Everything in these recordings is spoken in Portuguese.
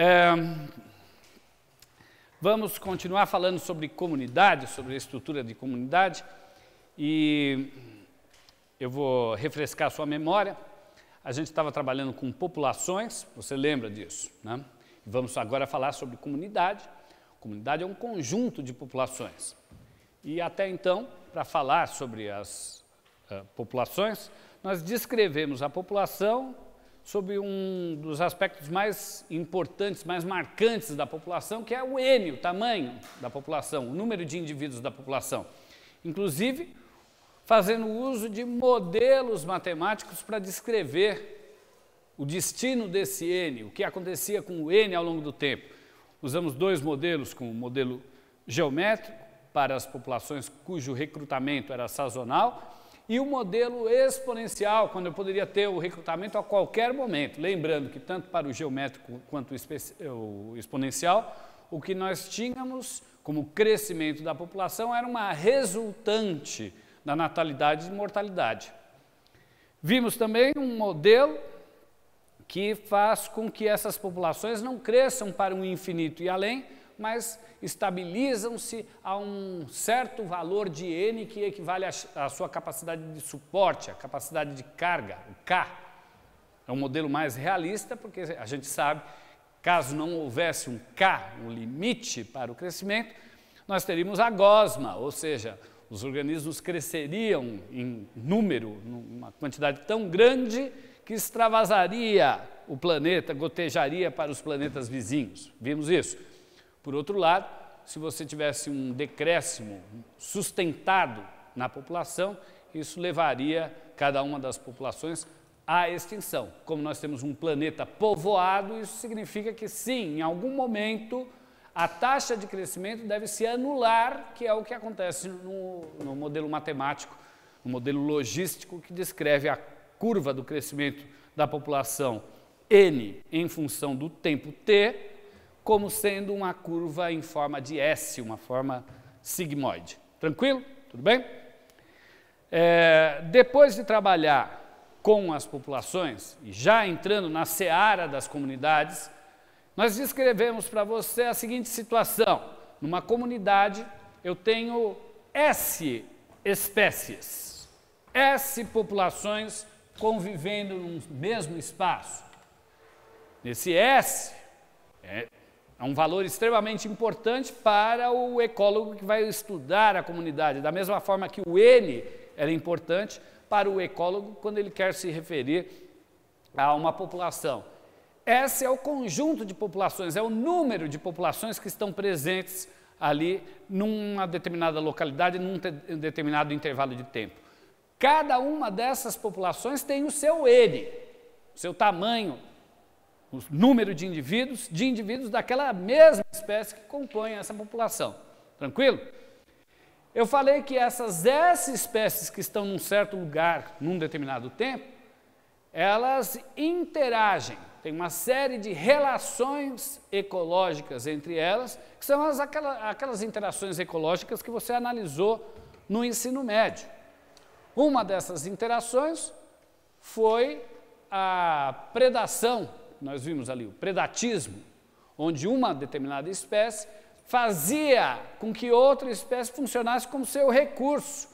É, vamos continuar falando sobre comunidade, sobre a estrutura de comunidade, e eu vou refrescar a sua memória. A gente estava trabalhando com populações, você lembra disso, né? Vamos agora falar sobre comunidade. Comunidade é um conjunto de populações. E até então, para falar sobre as uh, populações, nós descrevemos a população sobre um dos aspectos mais importantes, mais marcantes da população, que é o N, o tamanho da população, o número de indivíduos da população. Inclusive, fazendo uso de modelos matemáticos para descrever o destino desse N, o que acontecia com o N ao longo do tempo. Usamos dois modelos, com o modelo geométrico para as populações cujo recrutamento era sazonal e o modelo exponencial, quando eu poderia ter o recrutamento a qualquer momento. Lembrando que tanto para o geométrico quanto o exponencial, o que nós tínhamos como crescimento da população era uma resultante da natalidade e mortalidade. Vimos também um modelo que faz com que essas populações não cresçam para o infinito e além, mas estabilizam-se a um certo valor de N que equivale à sua capacidade de suporte, a capacidade de carga, o K. É um modelo mais realista, porque a gente sabe, caso não houvesse um K, um limite para o crescimento, nós teríamos a gosma, ou seja, os organismos cresceriam em número, numa quantidade tão grande que extravasaria o planeta, gotejaria para os planetas vizinhos. Vimos isso. Por outro lado, se você tivesse um decréscimo sustentado na população, isso levaria cada uma das populações à extinção. Como nós temos um planeta povoado, isso significa que sim, em algum momento a taxa de crescimento deve se anular, que é o que acontece no, no modelo matemático, no modelo logístico que descreve a curva do crescimento da população N em função do tempo T, como sendo uma curva em forma de S, uma forma sigmoide. Tranquilo? Tudo bem? É, depois de trabalhar com as populações, e já entrando na seara das comunidades, nós descrevemos para você a seguinte situação. Numa comunidade, eu tenho S espécies, S populações convivendo num mesmo espaço. Nesse S, é, é um valor extremamente importante para o ecólogo que vai estudar a comunidade, da mesma forma que o N era importante para o ecólogo quando ele quer se referir a uma população. Esse é o conjunto de populações, é o número de populações que estão presentes ali numa determinada localidade, num determinado intervalo de tempo. Cada uma dessas populações tem o seu N, seu tamanho o número de indivíduos, de indivíduos daquela mesma espécie que compõe essa população. Tranquilo? Eu falei que essas S espécies que estão num certo lugar, num determinado tempo, elas interagem. Tem uma série de relações ecológicas entre elas, que são as, aquelas, aquelas interações ecológicas que você analisou no ensino médio. Uma dessas interações foi a predação nós vimos ali o predatismo, onde uma determinada espécie fazia com que outra espécie funcionasse como seu recurso.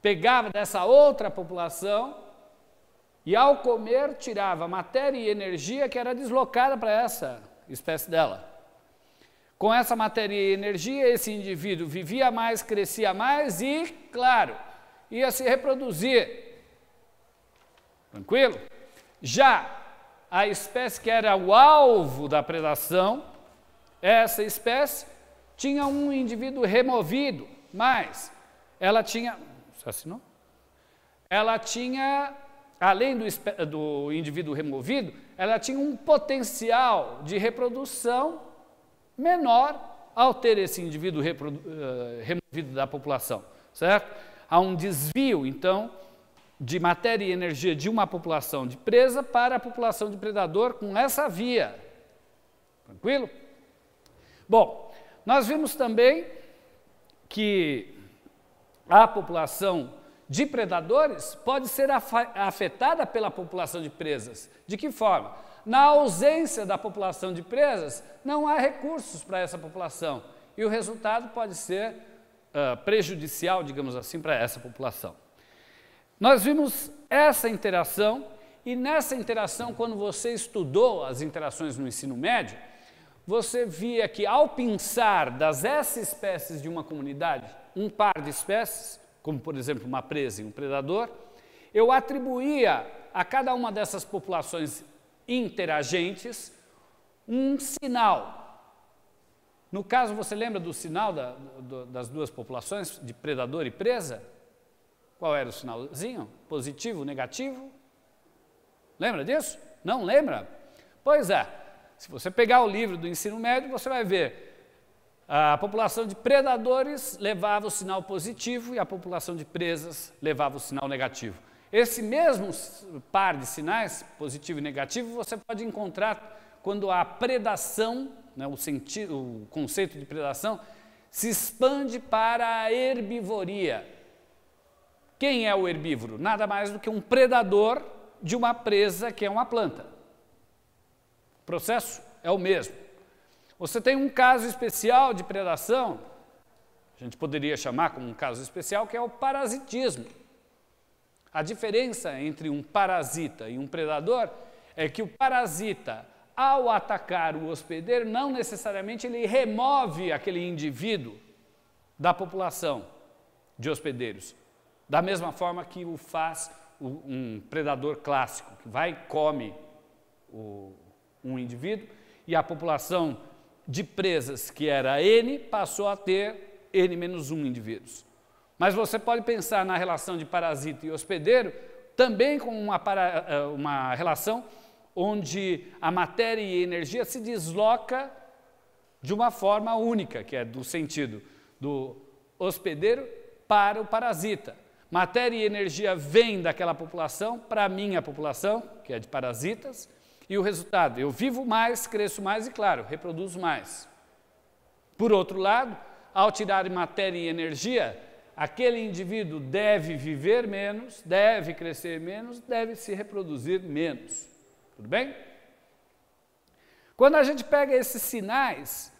Pegava dessa outra população e, ao comer, tirava matéria e energia que era deslocada para essa espécie dela. Com essa matéria e energia, esse indivíduo vivia mais, crescia mais e, claro, ia se reproduzir. Tranquilo? Já a espécie que era o alvo da predação, essa espécie tinha um indivíduo removido, mas ela tinha. Assinou? Ela tinha, além do, do indivíduo removido, ela tinha um potencial de reprodução menor ao ter esse indivíduo eh, removido da população, certo? Há um desvio, então, de matéria e energia de uma população de presa para a população de predador com essa via. Tranquilo? Bom, nós vimos também que a população de predadores pode ser afetada pela população de presas. De que forma? Na ausência da população de presas, não há recursos para essa população. E o resultado pode ser uh, prejudicial, digamos assim, para essa população. Nós vimos essa interação, e nessa interação, quando você estudou as interações no ensino médio, você via que ao pensar das S espécies de uma comunidade, um par de espécies, como por exemplo uma presa e um predador, eu atribuía a cada uma dessas populações interagentes um sinal. No caso, você lembra do sinal da, do, das duas populações, de predador e presa? Qual era o sinalzinho? Positivo, negativo? Lembra disso? Não lembra? Pois é, se você pegar o livro do ensino médio, você vai ver a população de predadores levava o sinal positivo e a população de presas levava o sinal negativo. Esse mesmo par de sinais, positivo e negativo, você pode encontrar quando a predação, né, o, sentido, o conceito de predação, se expande para a herbivoria. Quem é o herbívoro? Nada mais do que um predador de uma presa que é uma planta. O processo é o mesmo. Você tem um caso especial de predação, a gente poderia chamar como um caso especial, que é o parasitismo. A diferença entre um parasita e um predador é que o parasita, ao atacar o hospedeiro, não necessariamente ele remove aquele indivíduo da população de hospedeiros. Da mesma forma que o faz um predador clássico, que vai e come o, um indivíduo, e a população de presas, que era N, passou a ter N menos 1 indivíduos. Mas você pode pensar na relação de parasita e hospedeiro também com uma, para, eh, uma relação onde a matéria e a energia se desloca de uma forma única, que é do sentido do hospedeiro para o parasita. Matéria e energia vêm daquela população para a minha população, que é de parasitas, e o resultado, eu vivo mais, cresço mais e, claro, reproduzo mais. Por outro lado, ao tirar matéria e energia, aquele indivíduo deve viver menos, deve crescer menos, deve se reproduzir menos. Tudo bem? Quando a gente pega esses sinais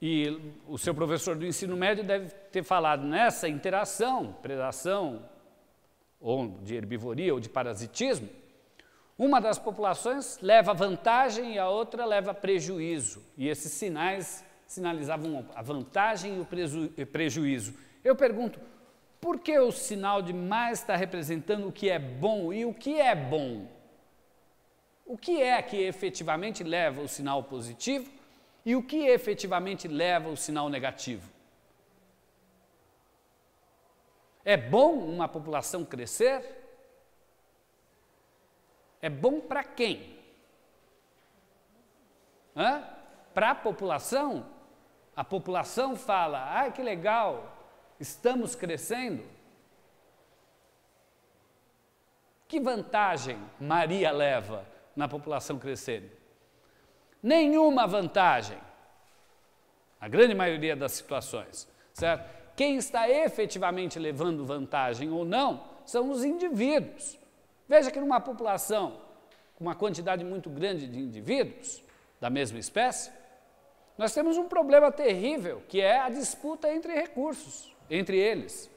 e o seu professor do ensino médio deve ter falado nessa interação, predação, ou de herbivoria, ou de parasitismo, uma das populações leva vantagem e a outra leva prejuízo. E esses sinais sinalizavam a vantagem e o prejuízo. Eu pergunto, por que o sinal de mais está representando o que é bom e o que é bom? O que é que efetivamente leva o sinal positivo e o que efetivamente leva o sinal negativo? É bom uma população crescer? É bom para quem? Para a população? A população fala: ah, que legal, estamos crescendo. Que vantagem Maria leva na população crescer? Nenhuma vantagem. A grande maioria das situações, certo? Quem está efetivamente levando vantagem ou não são os indivíduos. Veja que numa população com uma quantidade muito grande de indivíduos da mesma espécie, nós temos um problema terrível, que é a disputa entre recursos, entre eles.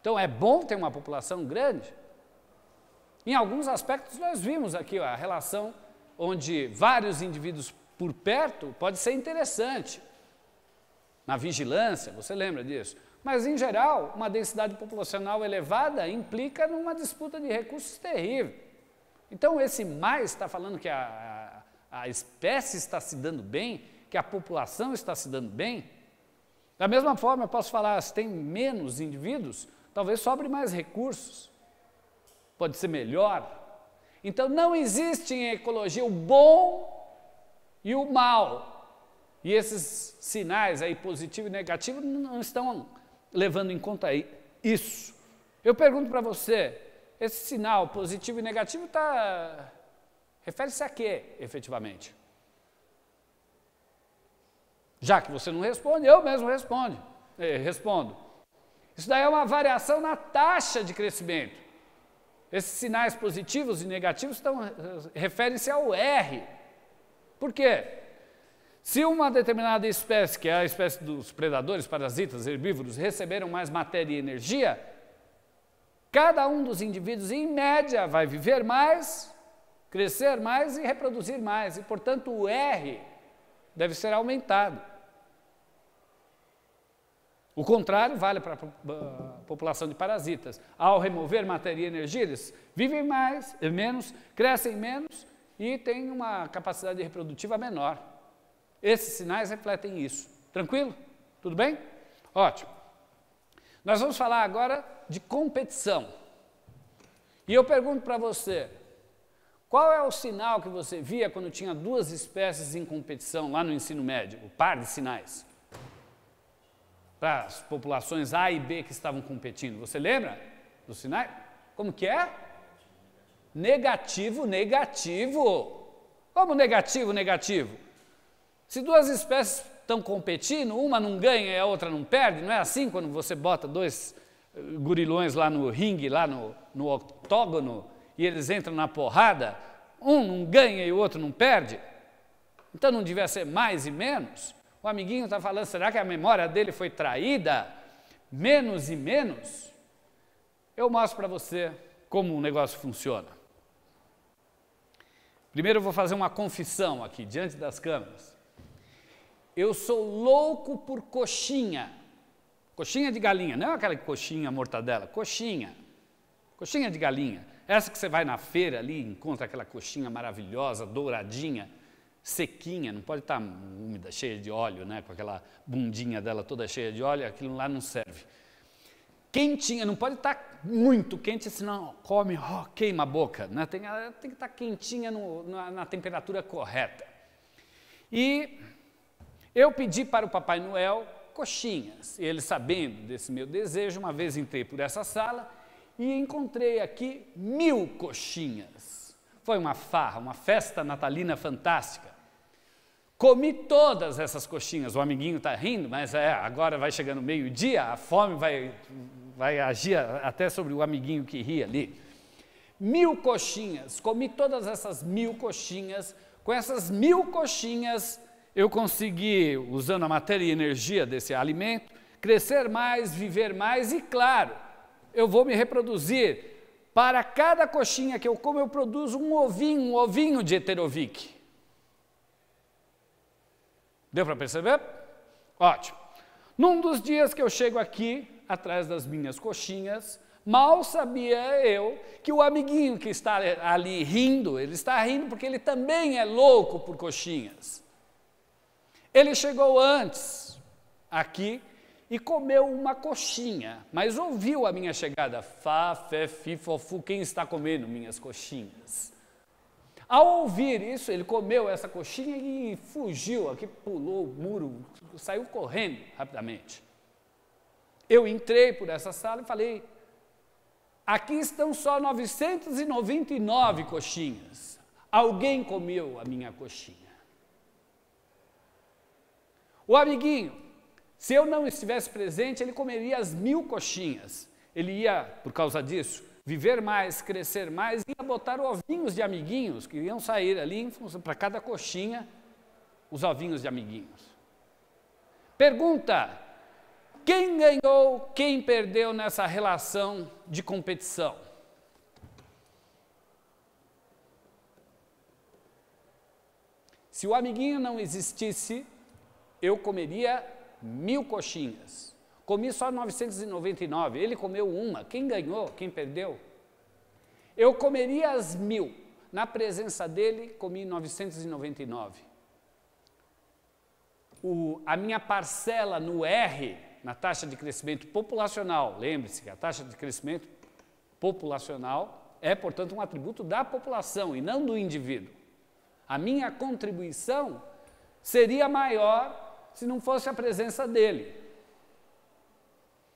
Então é bom ter uma população grande. Em alguns aspectos nós vimos aqui ó, a relação onde vários indivíduos por perto pode ser interessante na vigilância, você lembra disso. Mas, em geral, uma densidade populacional elevada implica numa disputa de recursos terrível. Então, esse mais está falando que a, a, a espécie está se dando bem, que a população está se dando bem. Da mesma forma, eu posso falar, se tem menos indivíduos, talvez sobre mais recursos. Pode ser melhor. Então, não existe em ecologia o bom e o mal. E esses sinais aí, positivo e negativo, não estão levando em conta isso. Eu pergunto para você, esse sinal positivo e negativo está refere-se a quê, efetivamente? Já que você não responde, eu mesmo respondo. Eh, respondo. Isso daí é uma variação na taxa de crescimento. Esses sinais positivos e negativos estão, eh, referem-se ao R. Por quê? Se uma determinada espécie, que é a espécie dos predadores, parasitas, herbívoros, receberam mais matéria e energia, cada um dos indivíduos, em média, vai viver mais, crescer mais e reproduzir mais. E, portanto, o R deve ser aumentado. O contrário vale para a população de parasitas. Ao remover matéria e energia, eles vivem mais, menos, crescem menos e têm uma capacidade reprodutiva menor. Esses sinais refletem isso. Tranquilo? Tudo bem? Ótimo. Nós vamos falar agora de competição. E eu pergunto para você: qual é o sinal que você via quando tinha duas espécies em competição lá no ensino médio? O par de sinais. Para as populações A e B que estavam competindo. Você lembra dos sinais? Como que é? Negativo, negativo. Como negativo, negativo? Se duas espécies estão competindo, uma não ganha e a outra não perde, não é assim quando você bota dois eh, gurilões lá no ringue, lá no, no octógono, e eles entram na porrada, um não ganha e o outro não perde? Então não devia ser mais e menos? O amiguinho está falando, será que a memória dele foi traída? Menos e menos? Eu mostro para você como o negócio funciona. Primeiro eu vou fazer uma confissão aqui, diante das câmeras. Eu sou louco por coxinha. Coxinha de galinha, não é aquela coxinha mortadela, coxinha. Coxinha de galinha. Essa que você vai na feira ali, encontra aquela coxinha maravilhosa, douradinha, sequinha, não pode estar tá úmida, cheia de óleo, né? Com aquela bundinha dela toda cheia de óleo, aquilo lá não serve. Quentinha, não pode estar tá muito quente, senão come, oh, queima a boca. Né? Tem, ah, tem que estar tá quentinha no, na, na temperatura correta. E eu pedi para o Papai Noel coxinhas, ele, sabendo desse meu desejo, uma vez entrei por essa sala e encontrei aqui mil coxinhas. Foi uma farra, uma festa natalina fantástica. Comi todas essas coxinhas. O amiguinho está rindo, mas é, agora vai chegando meio-dia, a fome vai, vai agir até sobre o amiguinho que ri ali. Mil coxinhas, comi todas essas mil coxinhas. Com essas mil coxinhas, eu consegui, usando a matéria e energia desse alimento, crescer mais, viver mais e, claro, eu vou me reproduzir. Para cada coxinha que eu como, eu produzo um ovinho, um ovinho de heterovic. Deu para perceber? Ótimo. Num dos dias que eu chego aqui, atrás das minhas coxinhas, mal sabia eu que o amiguinho que está ali rindo, ele está rindo porque ele também é louco por coxinhas. Ele chegou antes aqui e comeu uma coxinha, mas ouviu a minha chegada. Fá, fé, fi, fofu, quem está comendo minhas coxinhas? Ao ouvir isso, ele comeu essa coxinha e fugiu aqui, pulou o muro, saiu correndo rapidamente. Eu entrei por essa sala e falei: aqui estão só 999 coxinhas. Alguém comeu a minha coxinha. O amiguinho, se eu não estivesse presente, ele comeria as mil coxinhas. Ele ia, por causa disso, viver mais, crescer mais, ia botar ovinhos de amiguinhos que iam sair ali para cada coxinha, os ovinhos de amiguinhos. Pergunta: quem ganhou, quem perdeu nessa relação de competição? Se o amiguinho não existisse, eu comeria mil coxinhas. Comi só 999, ele comeu uma. Quem ganhou? Quem perdeu? Eu comeria as mil. Na presença dele, comi 999. O, a minha parcela no R, na taxa de crescimento populacional, lembre-se que a taxa de crescimento populacional é, portanto, um atributo da população e não do indivíduo. A minha contribuição seria maior se não fosse a presença dele.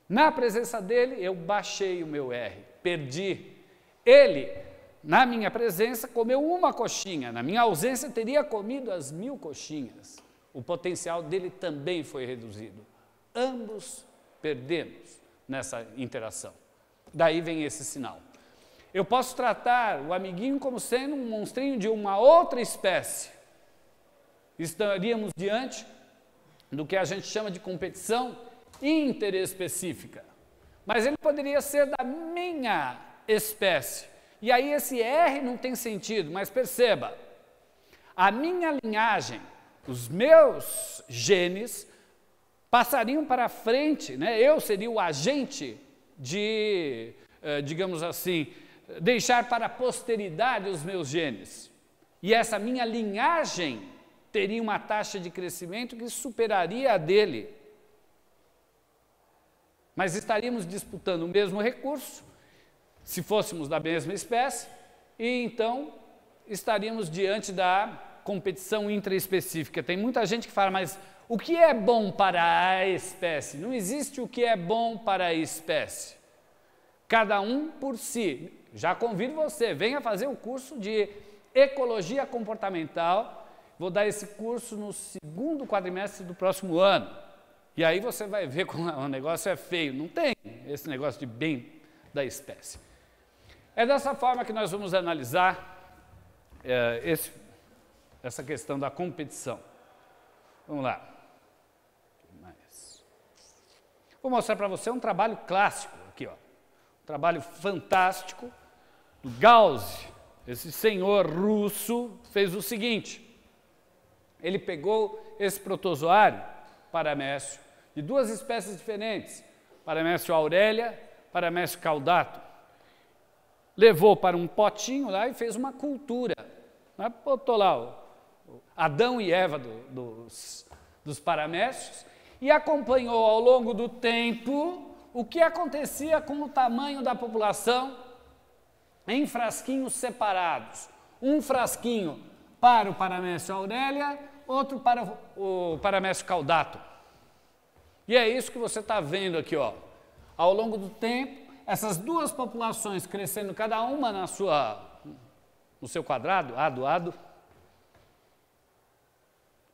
Na presença dele, eu baixei o meu R, perdi. Ele, na minha presença, comeu uma coxinha, na minha ausência, teria comido as mil coxinhas. O potencial dele também foi reduzido. Ambos perdemos nessa interação. Daí vem esse sinal. Eu posso tratar o amiguinho como sendo um monstrinho de uma outra espécie. Estaríamos diante do que a gente chama de competição interespecífica. Mas ele poderia ser da minha espécie. E aí esse R não tem sentido, mas perceba, a minha linhagem, os meus genes passariam para frente, né? eu seria o agente de, eh, digamos assim, deixar para a posteridade os meus genes. E essa minha linhagem teria uma taxa de crescimento que superaria a dele. Mas estaríamos disputando o mesmo recurso, se fôssemos da mesma espécie, e então estaríamos diante da competição intraespecífica. Tem muita gente que fala, mas o que é bom para a espécie? Não existe o que é bom para a espécie. Cada um por si. Já convido você, venha fazer o curso de ecologia comportamental vou dar esse curso no segundo quadrimestre do próximo ano. E aí você vai ver como é, o negócio é feio. Não tem esse negócio de bem da espécie. É dessa forma que nós vamos analisar é, esse, essa questão da competição. Vamos lá. Vou mostrar para você um trabalho clássico aqui, ó. um trabalho fantástico do Gauss. Esse senhor russo fez o seguinte: ele pegou esse protozoário, paramécio, de duas espécies diferentes, paramécio aurélia, paramécio caudato. Levou para um potinho lá e fez uma cultura. Botou lá o Adão e Eva do, dos, dos paramécios e acompanhou ao longo do tempo o que acontecia com o tamanho da população em frasquinhos separados. Um frasquinho para o paramécio aurélia, outro para o paramécio caudato. E é isso que você está vendo aqui, ó. Ao longo do tempo, essas duas populações crescendo cada uma na sua, no seu quadrado, ado ado,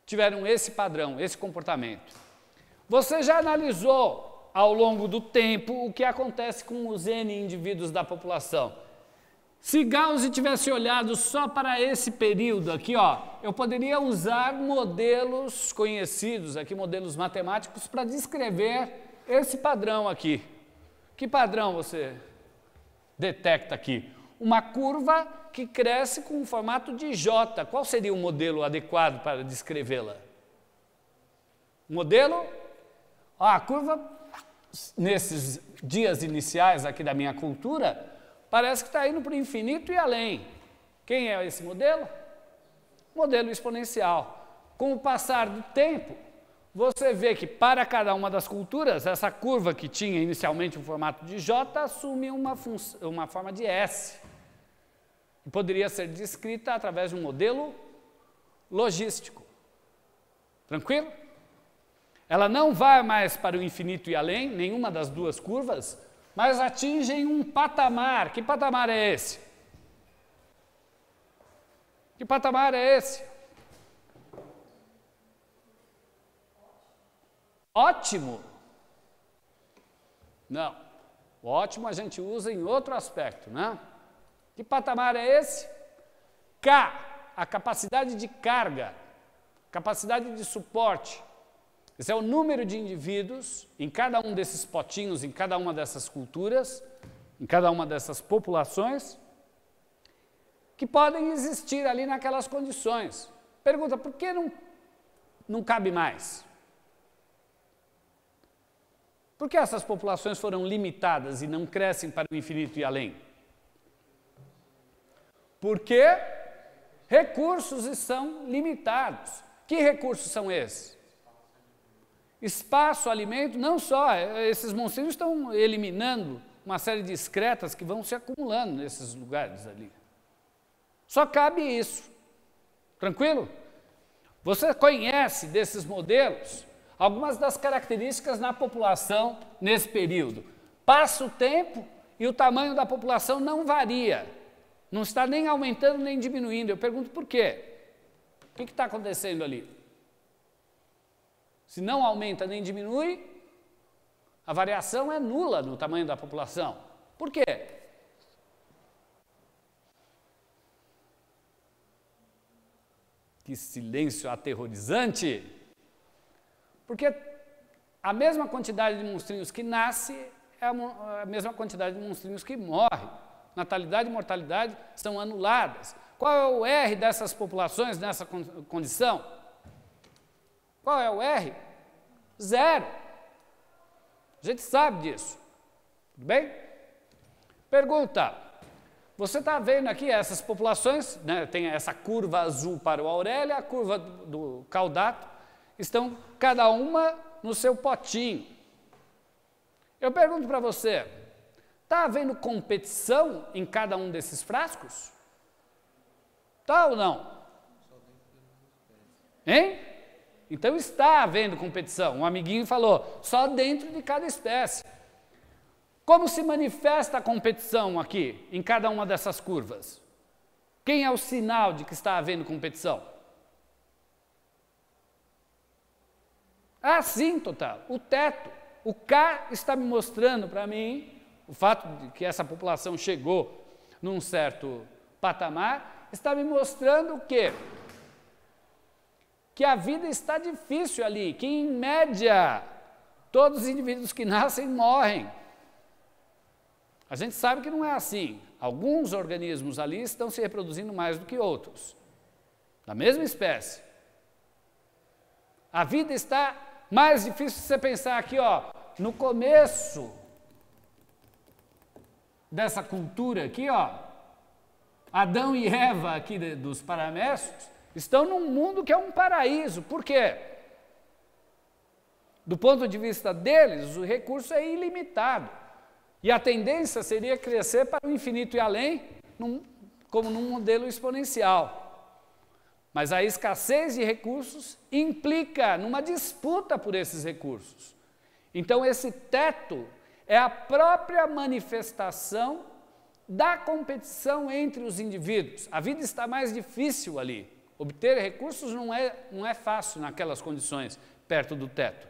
tiveram esse padrão, esse comportamento. Você já analisou ao longo do tempo o que acontece com os n indivíduos da população? Se Gauss tivesse olhado só para esse período aqui, ó, eu poderia usar modelos conhecidos aqui, modelos matemáticos, para descrever esse padrão aqui. Que padrão você detecta aqui? Uma curva que cresce com o formato de J. Qual seria o modelo adequado para descrevê-la? Modelo? Ó, a curva, nesses dias iniciais aqui da minha cultura, Parece que está indo para o infinito e além. Quem é esse modelo? Modelo exponencial. Com o passar do tempo, você vê que para cada uma das culturas, essa curva que tinha inicialmente o formato de J assume uma, uma forma de S. E poderia ser descrita através de um modelo logístico. Tranquilo? Ela não vai mais para o infinito e além, nenhuma das duas curvas, mas atingem um patamar. Que patamar é esse? Que patamar é esse? Ótimo? Não. O ótimo a gente usa em outro aspecto, né? Que patamar é esse? K, a capacidade de carga, capacidade de suporte, esse é o número de indivíduos em cada um desses potinhos, em cada uma dessas culturas, em cada uma dessas populações, que podem existir ali naquelas condições. Pergunta, por que não, não cabe mais? Por que essas populações foram limitadas e não crescem para o infinito e além? Porque recursos são limitados. Que recursos são esses? Espaço, alimento, não só, é, esses monstrinhos estão eliminando uma série de excretas que vão se acumulando nesses lugares ali. Só cabe isso. Tranquilo? Você conhece desses modelos algumas das características na população nesse período. Passa o tempo e o tamanho da população não varia. Não está nem aumentando nem diminuindo. Eu pergunto por quê? O que está acontecendo ali? Se não aumenta nem diminui, a variação é nula no tamanho da população. Por quê? Que silêncio aterrorizante! Porque a mesma quantidade de monstrinhos que nasce é a mesma quantidade de monstrinhos que morre. Natalidade e mortalidade são anuladas. Qual é o R dessas populações nessa condição? Qual é o R? Zero. A gente sabe disso. Tudo bem? Pergunta. Você está vendo aqui essas populações, né, tem essa curva azul para o Aurélia, a curva do, do caudato, estão cada uma no seu potinho. Eu pergunto para você, está havendo competição em cada um desses frascos? Está ou não? Hein? Então está havendo competição. Um amiguinho falou, só dentro de cada espécie. Como se manifesta a competição aqui, em cada uma dessas curvas? Quem é o sinal de que está havendo competição? Ah, sim, total. O teto. O K está me mostrando para mim o fato de que essa população chegou num certo patamar, está me mostrando o quê? que a vida está difícil ali, que em média todos os indivíduos que nascem morrem. A gente sabe que não é assim. Alguns organismos ali estão se reproduzindo mais do que outros, da mesma espécie. A vida está mais difícil se você pensar aqui, ó, no começo dessa cultura aqui, ó, Adão e Eva aqui de, dos paramécios, estão num mundo que é um paraíso. Por quê? Do ponto de vista deles, o recurso é ilimitado. E a tendência seria crescer para o infinito e além, num, como num modelo exponencial. Mas a escassez de recursos implica numa disputa por esses recursos. Então, esse teto é a própria manifestação da competição entre os indivíduos. A vida está mais difícil ali. Obter recursos não é, não é fácil naquelas condições, perto do teto.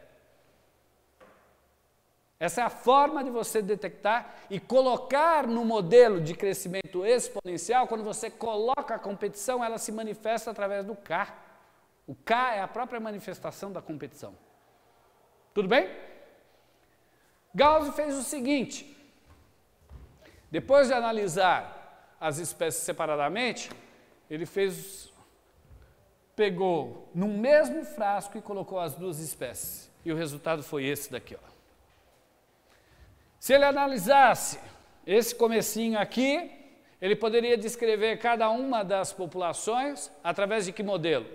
Essa é a forma de você detectar e colocar no modelo de crescimento exponencial, quando você coloca a competição, ela se manifesta através do K. O K é a própria manifestação da competição. Tudo bem? Gauss fez o seguinte: depois de analisar as espécies separadamente, ele fez pegou no mesmo frasco e colocou as duas espécies. E o resultado foi esse daqui. Ó. Se ele analisasse esse comecinho aqui, ele poderia descrever cada uma das populações através de que modelo?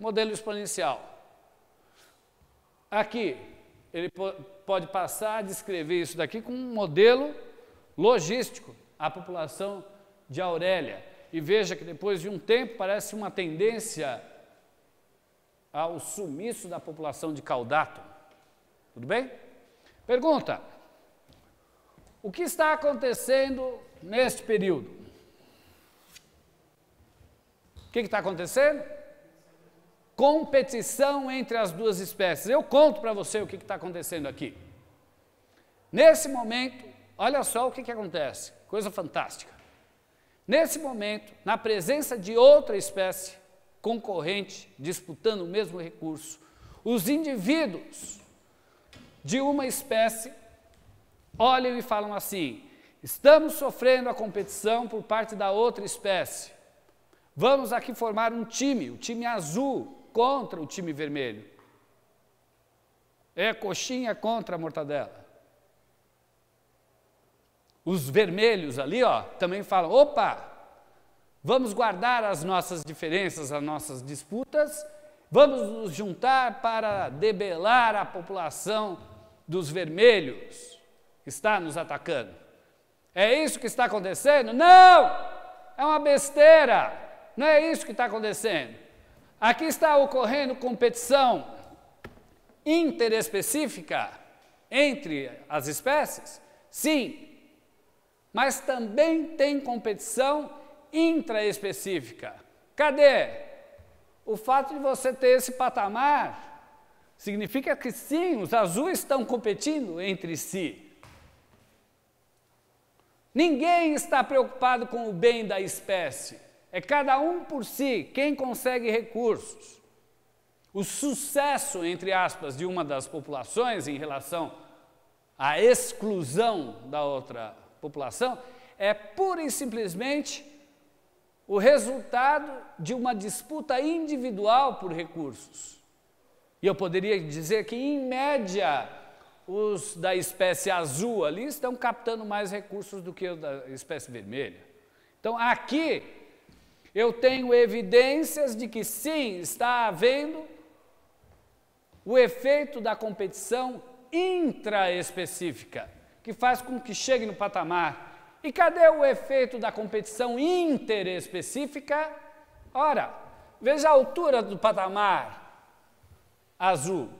Modelo exponencial. Aqui, ele pode passar a descrever isso daqui com um modelo logístico, a população de Aurélia e veja que depois de um tempo parece uma tendência ao sumiço da população de Caldato. Tudo bem? Pergunta: o que está acontecendo neste período? O que está acontecendo? Competição entre as duas espécies. Eu conto para você o que está acontecendo aqui. Nesse momento, olha só o que, que acontece, coisa fantástica nesse momento, na presença de outra espécie concorrente disputando o mesmo recurso, os indivíduos de uma espécie olham e falam assim: estamos sofrendo a competição por parte da outra espécie. Vamos aqui formar um time, o time azul contra o time vermelho. É coxinha contra a mortadela. Os vermelhos ali, ó, também falam: opa, vamos guardar as nossas diferenças, as nossas disputas, vamos nos juntar para debelar a população dos vermelhos que está nos atacando. É isso que está acontecendo? Não! É uma besteira! Não é isso que está acontecendo. Aqui está ocorrendo competição interespecífica entre as espécies? Sim, mas também tem competição intraespecífica. Cadê? O fato de você ter esse patamar significa que sim, os azuis estão competindo entre si. Ninguém está preocupado com o bem da espécie. É cada um por si quem consegue recursos. O sucesso, entre aspas, de uma das populações em relação à exclusão da outra população é pura e simplesmente o resultado de uma disputa individual por recursos. E eu poderia dizer que, em média, os da espécie azul ali estão captando mais recursos do que os da espécie vermelha. Então, aqui, eu tenho evidências de que sim, está havendo o efeito da competição intraespecífica que faz com que chegue no patamar. E cadê o efeito da competição interespecífica? Ora, veja a altura do patamar azul.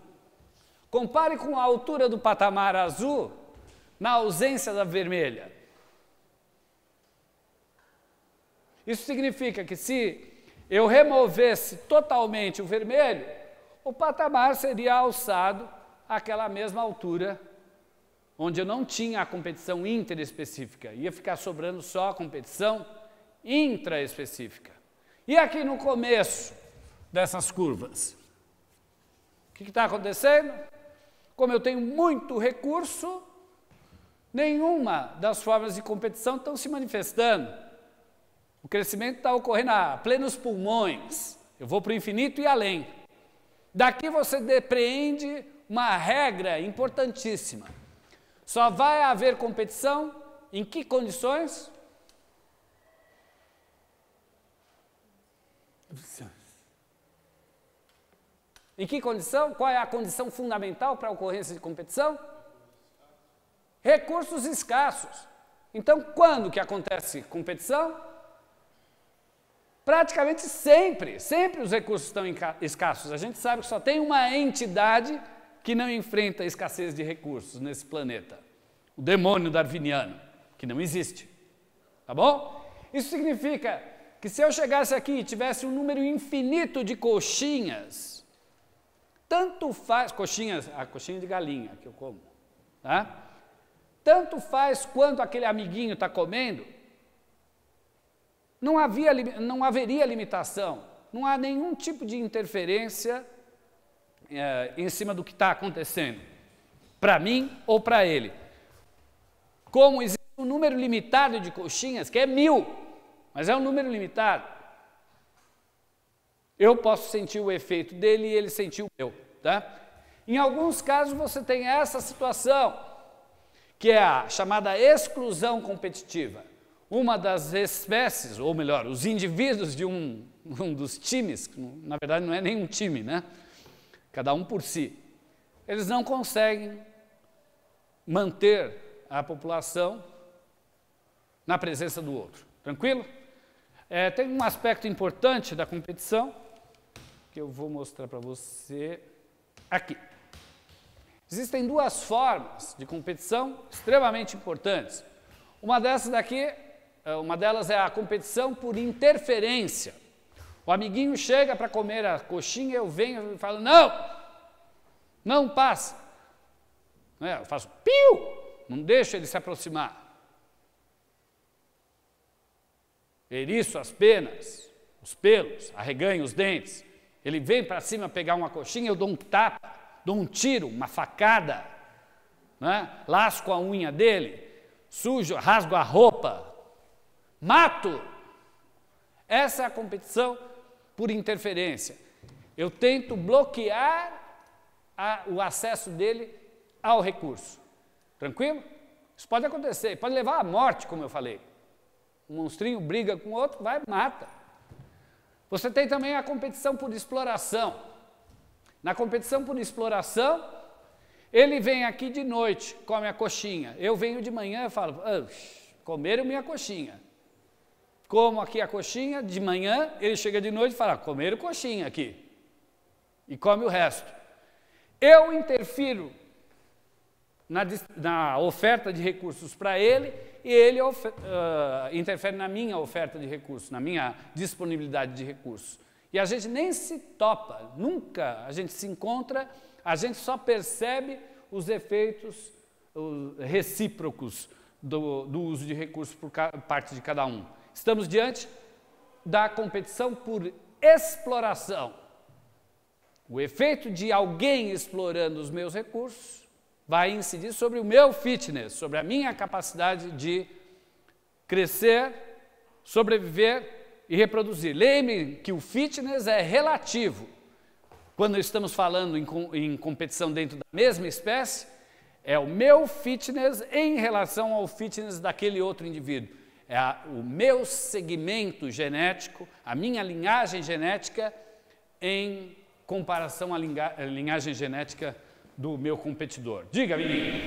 Compare com a altura do patamar azul na ausência da vermelha. Isso significa que se eu removesse totalmente o vermelho, o patamar seria alçado àquela mesma altura onde eu não tinha a competição interespecífica, ia ficar sobrando só a competição intraespecífica. E aqui no começo dessas curvas, o que está acontecendo? Como eu tenho muito recurso, nenhuma das formas de competição estão se manifestando. O crescimento está ocorrendo a plenos pulmões. Eu vou para o infinito e além. Daqui você depreende uma regra importantíssima. Só vai haver competição em que condições? Em que condição? Qual é a condição fundamental para a ocorrência de competição? Recursos escassos. Então, quando que acontece competição? Praticamente sempre, sempre os recursos estão escassos. A gente sabe que só tem uma entidade que não enfrenta a escassez de recursos nesse planeta. O demônio darwiniano, que não existe. Tá bom? Isso significa que se eu chegasse aqui e tivesse um número infinito de coxinhas, tanto faz. Coxinhas, a coxinha de galinha que eu como, tá? Tanto faz quanto aquele amiguinho está comendo, não, havia, não haveria limitação, não há nenhum tipo de interferência é, em cima do que está acontecendo, para mim ou para ele. Como existe um número limitado de coxinhas, que é mil, mas é um número limitado, eu posso sentir o efeito dele e ele sentir o meu. Tá? Em alguns casos você tem essa situação, que é a chamada exclusão competitiva. Uma das espécies, ou melhor, os indivíduos de um, um dos times, na verdade não é nenhum time, né? cada um por si. Eles não conseguem manter a população na presença do outro. Tranquilo? É, tem um aspecto importante da competição que eu vou mostrar para você aqui. Existem duas formas de competição extremamente importantes. Uma dessas daqui, é, uma delas é a competição por interferência. O amiguinho chega para comer a coxinha, eu venho e falo, não, não passa. Não é? Eu faço piu, não deixo ele se aproximar. Eriço as penas, os pelos, arreganho os dentes. Ele vem para cima pegar uma coxinha, eu dou um tapa, dou um tiro, uma facada, né? lasco a unha dele, sujo, rasgo a roupa, mato. Essa é a competição por interferência. Eu tento bloquear a, o acesso dele ao recurso. Tranquilo? Isso pode acontecer, pode levar à morte, como eu falei. Um monstrinho briga com outro, vai, mata. Você tem também a competição por exploração. Na competição por exploração, ele vem aqui de noite, come a coxinha. Eu venho de manhã e falo, comeram minha coxinha como aqui a coxinha, de manhã ele chega de noite e fala: comer coxinha aqui. E come o resto. Eu interfiro na, na oferta de recursos para ele e ele uh, interfere na minha oferta de recursos, na minha disponibilidade de recursos. E a gente nem se topa, nunca a gente se encontra, a gente só percebe os efeitos recíprocos do, do uso de recursos por parte de cada um. Estamos diante da competição por exploração. O efeito de alguém explorando os meus recursos vai incidir sobre o meu fitness, sobre a minha capacidade de crescer, sobreviver e reproduzir. Lembre que o fitness é relativo. Quando estamos falando em, em competição dentro da mesma espécie, é o meu fitness em relação ao fitness daquele outro indivíduo é a, o meu segmento genético, a minha linhagem genética em comparação à linha, eh, linhagem genética do meu competidor. Diga, menino.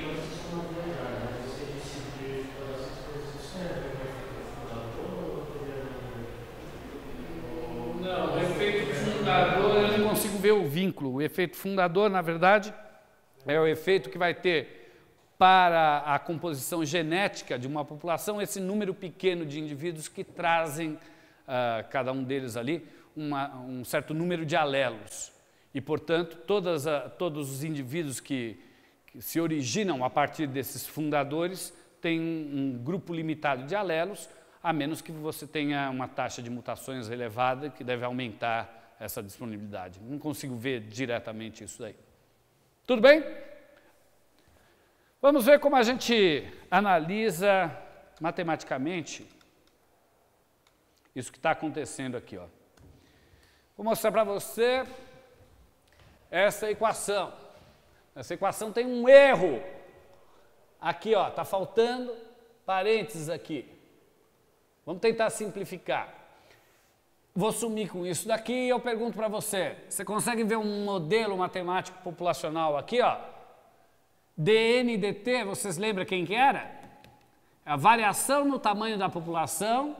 Não, o efeito fundador. Eu não consigo ver o vínculo. O efeito fundador, na verdade, é o efeito que vai ter para a composição genética de uma população, esse número pequeno de indivíduos que trazem, uh, cada um deles ali, uma, um certo número de alelos. E, portanto, todas a, todos os indivíduos que, que, se originam a partir desses fundadores têm um, um grupo limitado de alelos, a menos que você tenha uma taxa de mutações elevada, que deve aumentar essa disponibilidade. Não consigo ver diretamente isso daí. Tudo bem? Vamos ver como a gente analisa matematicamente isso que está acontecendo aqui. Ó. Vou mostrar para você essa equação. Essa equação tem um erro. Aqui, ó, está faltando parênteses aqui. Vamos tentar simplificar. Vou sumir com isso daqui e eu pergunto para você, você consegue ver um modelo matemático populacional aqui, ó? DNDT, vocês lembram quem que era? A variação no tamanho da população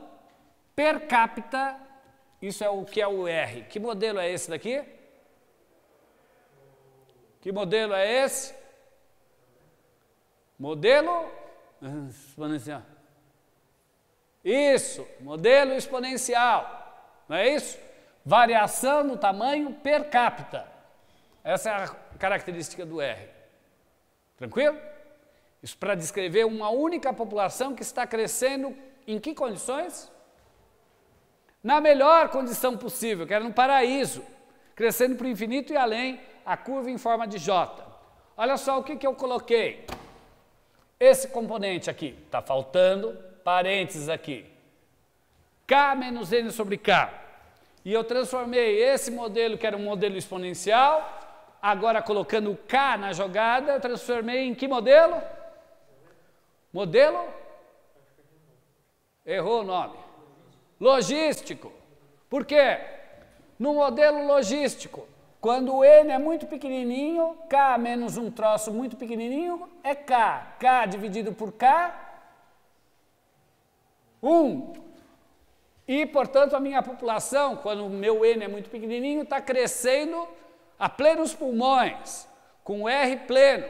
per capita, isso é o que é o R. Que modelo é esse daqui? Que modelo é esse? Modelo exponencial. Isso, modelo exponencial. Não é isso? Variação no tamanho per capita. Essa é a característica do R. Tranquilo? Isso para descrever uma única população que está crescendo em que condições? Na melhor condição possível, que era no paraíso, crescendo para o infinito e além, a curva em forma de J. Olha só o que, que eu coloquei. Esse componente aqui, está faltando parênteses aqui. K menos N sobre K. E eu transformei esse modelo, que era um modelo exponencial, agora colocando o K na jogada, transformei em que modelo? Modelo? Errou o nome. Logístico. Por quê? No modelo logístico, quando o N é muito pequenininho, K menos um troço muito pequenininho é K. K dividido por K, 1. Um. E, portanto, a minha população, quando o meu N é muito pequenininho, está crescendo a plenos pulmões, com R pleno.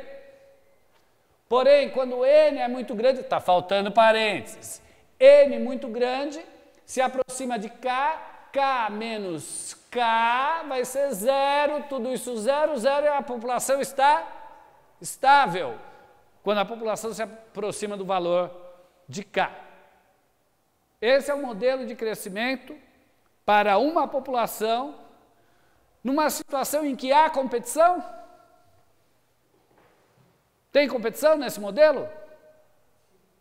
Porém, quando N é muito grande, está faltando parênteses. N muito grande se aproxima de K, K menos K vai ser zero, tudo isso zero, zero, e a população está estável. Quando a população se aproxima do valor de K. Esse é o modelo de crescimento para uma população numa situação em que há competição? Tem competição nesse modelo?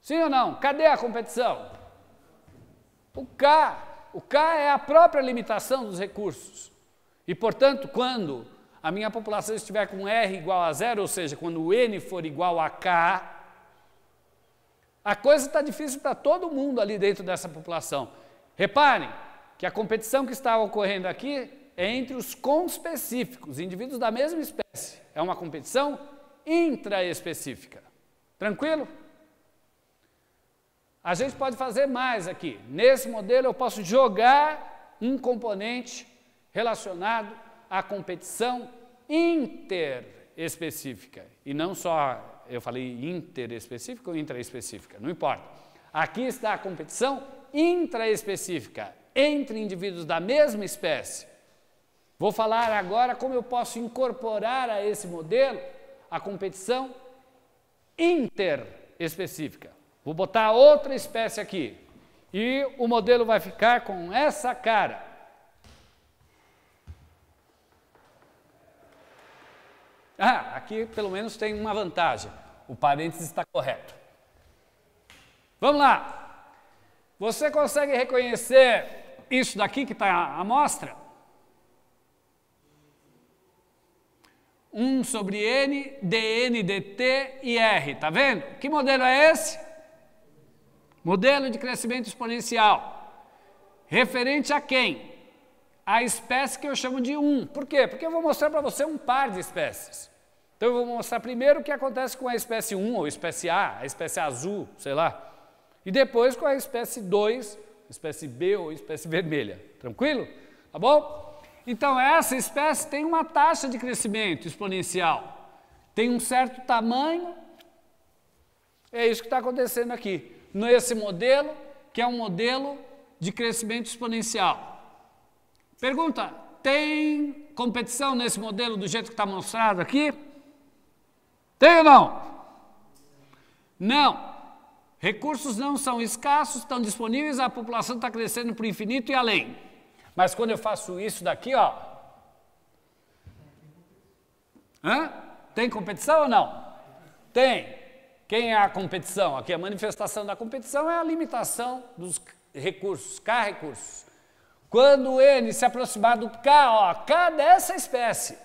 Sim ou não? Cadê a competição? O K, o K é a própria limitação dos recursos. E, portanto, quando a minha população estiver com R igual a zero, ou seja, quando o N for igual a K, a coisa está difícil para todo mundo ali dentro dessa população. Reparem que a competição que está ocorrendo aqui entre os conspecíficos, indivíduos da mesma espécie. É uma competição intraespecífica. Tranquilo? A gente pode fazer mais aqui. Nesse modelo, eu posso jogar um componente relacionado à competição interespecífica. E não só, eu falei interespecífica ou intraespecífica, não importa. Aqui está a competição intraespecífica, entre indivíduos da mesma espécie. Vou falar agora como eu posso incorporar a esse modelo a competição interespecífica. Vou botar outra espécie aqui e o modelo vai ficar com essa cara. Ah, aqui pelo menos tem uma vantagem. O parênteses está correto. Vamos lá. Você consegue reconhecer isso daqui que está a amostra? 1 sobre N, dN, dt e R. tá vendo? Que modelo é esse? Modelo de crescimento exponencial. Referente a quem? A espécie que eu chamo de 1. Por quê? Porque eu vou mostrar para você um par de espécies. Então eu vou mostrar primeiro o que acontece com a espécie 1 ou espécie A, a espécie azul, sei lá. E depois com a espécie 2, espécie B ou espécie vermelha. Tranquilo? Tá bom? Então, essa espécie tem uma taxa de crescimento exponencial, tem um certo tamanho. É isso que está acontecendo aqui, nesse modelo, que é um modelo de crescimento exponencial. Pergunta: tem competição nesse modelo do jeito que está mostrado aqui? Tem ou não? Não. Recursos não são escassos, estão disponíveis, a população está crescendo para o infinito e além. Mas quando eu faço isso daqui, ó. Hã? Tem competição ou não? Tem. Quem é a competição? Aqui a manifestação da competição é a limitação dos recursos, K recursos. Quando N se aproximar do K, ó, K dessa espécie.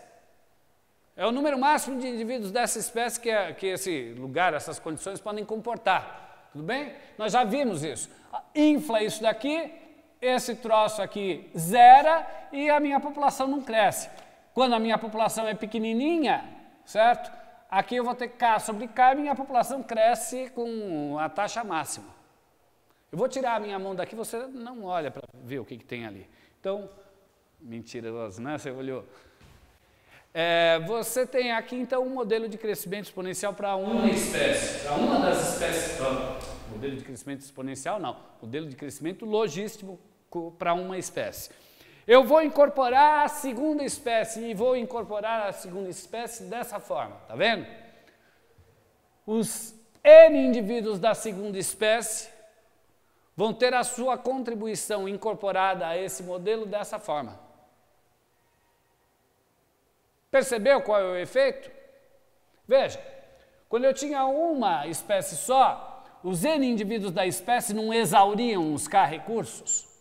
É o número máximo de indivíduos dessa espécie que, é, que esse lugar, essas condições podem comportar. Tudo bem? Nós já vimos isso. Infla isso daqui, esse troço aqui zera e a minha população não cresce. Quando a minha população é pequenininha, certo? Aqui eu vou ter K sobre K e minha população cresce com a taxa máxima. Eu vou tirar a minha mão daqui, você não olha para ver o que, que, tem ali. Então, mentiras né? Você olhou. É, você tem aqui, então, um modelo de crescimento exponencial para uma espécie, para uma das espécies. Modelo de crescimento exponencial, não. Modelo de crescimento logístico para uma espécie. Eu vou incorporar a segunda espécie e vou incorporar a segunda espécie dessa forma, tá vendo? Os N indivíduos da segunda espécie vão ter a sua contribuição incorporada a esse modelo dessa forma. Percebeu qual é o efeito? Veja, quando eu tinha uma espécie só, os N indivíduos da espécie não exauriam os K recursos.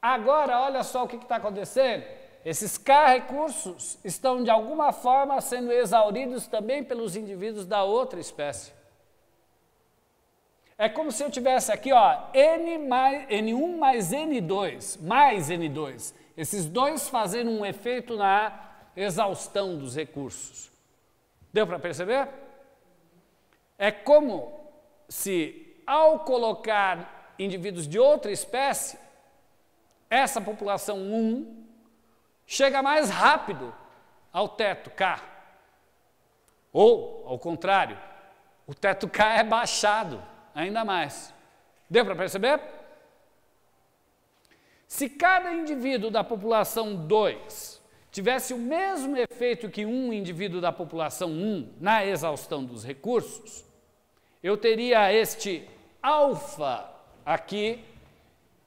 Agora, olha só o que está acontecendo. Esses K recursos estão, de alguma forma, sendo exauridos também pelos indivíduos da outra espécie. É como se eu tivesse aqui, ó, N mais, N1 mais N2, mais N2. Esses dois fazendo um efeito na exaustão dos recursos. Deu para perceber? É como se, ao colocar indivíduos de outra espécie, essa população 1 chega mais rápido ao teto K. Ou, ao contrário, o teto K é baixado ainda mais. Deu para perceber? Se cada indivíduo da população 2 tivesse o mesmo efeito que um indivíduo da população 1 na exaustão dos recursos, eu teria este alfa aqui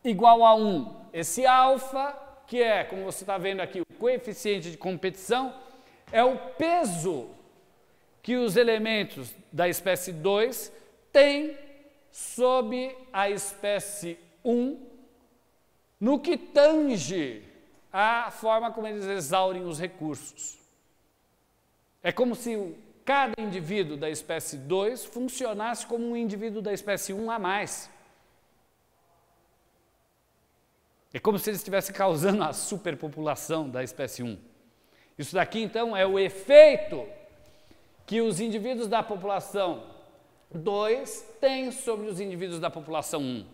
igual a 1 esse alfa, que é, como você está vendo aqui, o coeficiente de competição, é o peso que os elementos da espécie 2 têm sobre a espécie 1 um, no que tange à forma como eles exaurem os recursos. É como se cada indivíduo da espécie 2 funcionasse como um indivíduo da espécie 1 um a mais. É como se ele estivesse causando a superpopulação da espécie 1. Isso daqui então é o efeito que os indivíduos da população 2 têm sobre os indivíduos da população 1.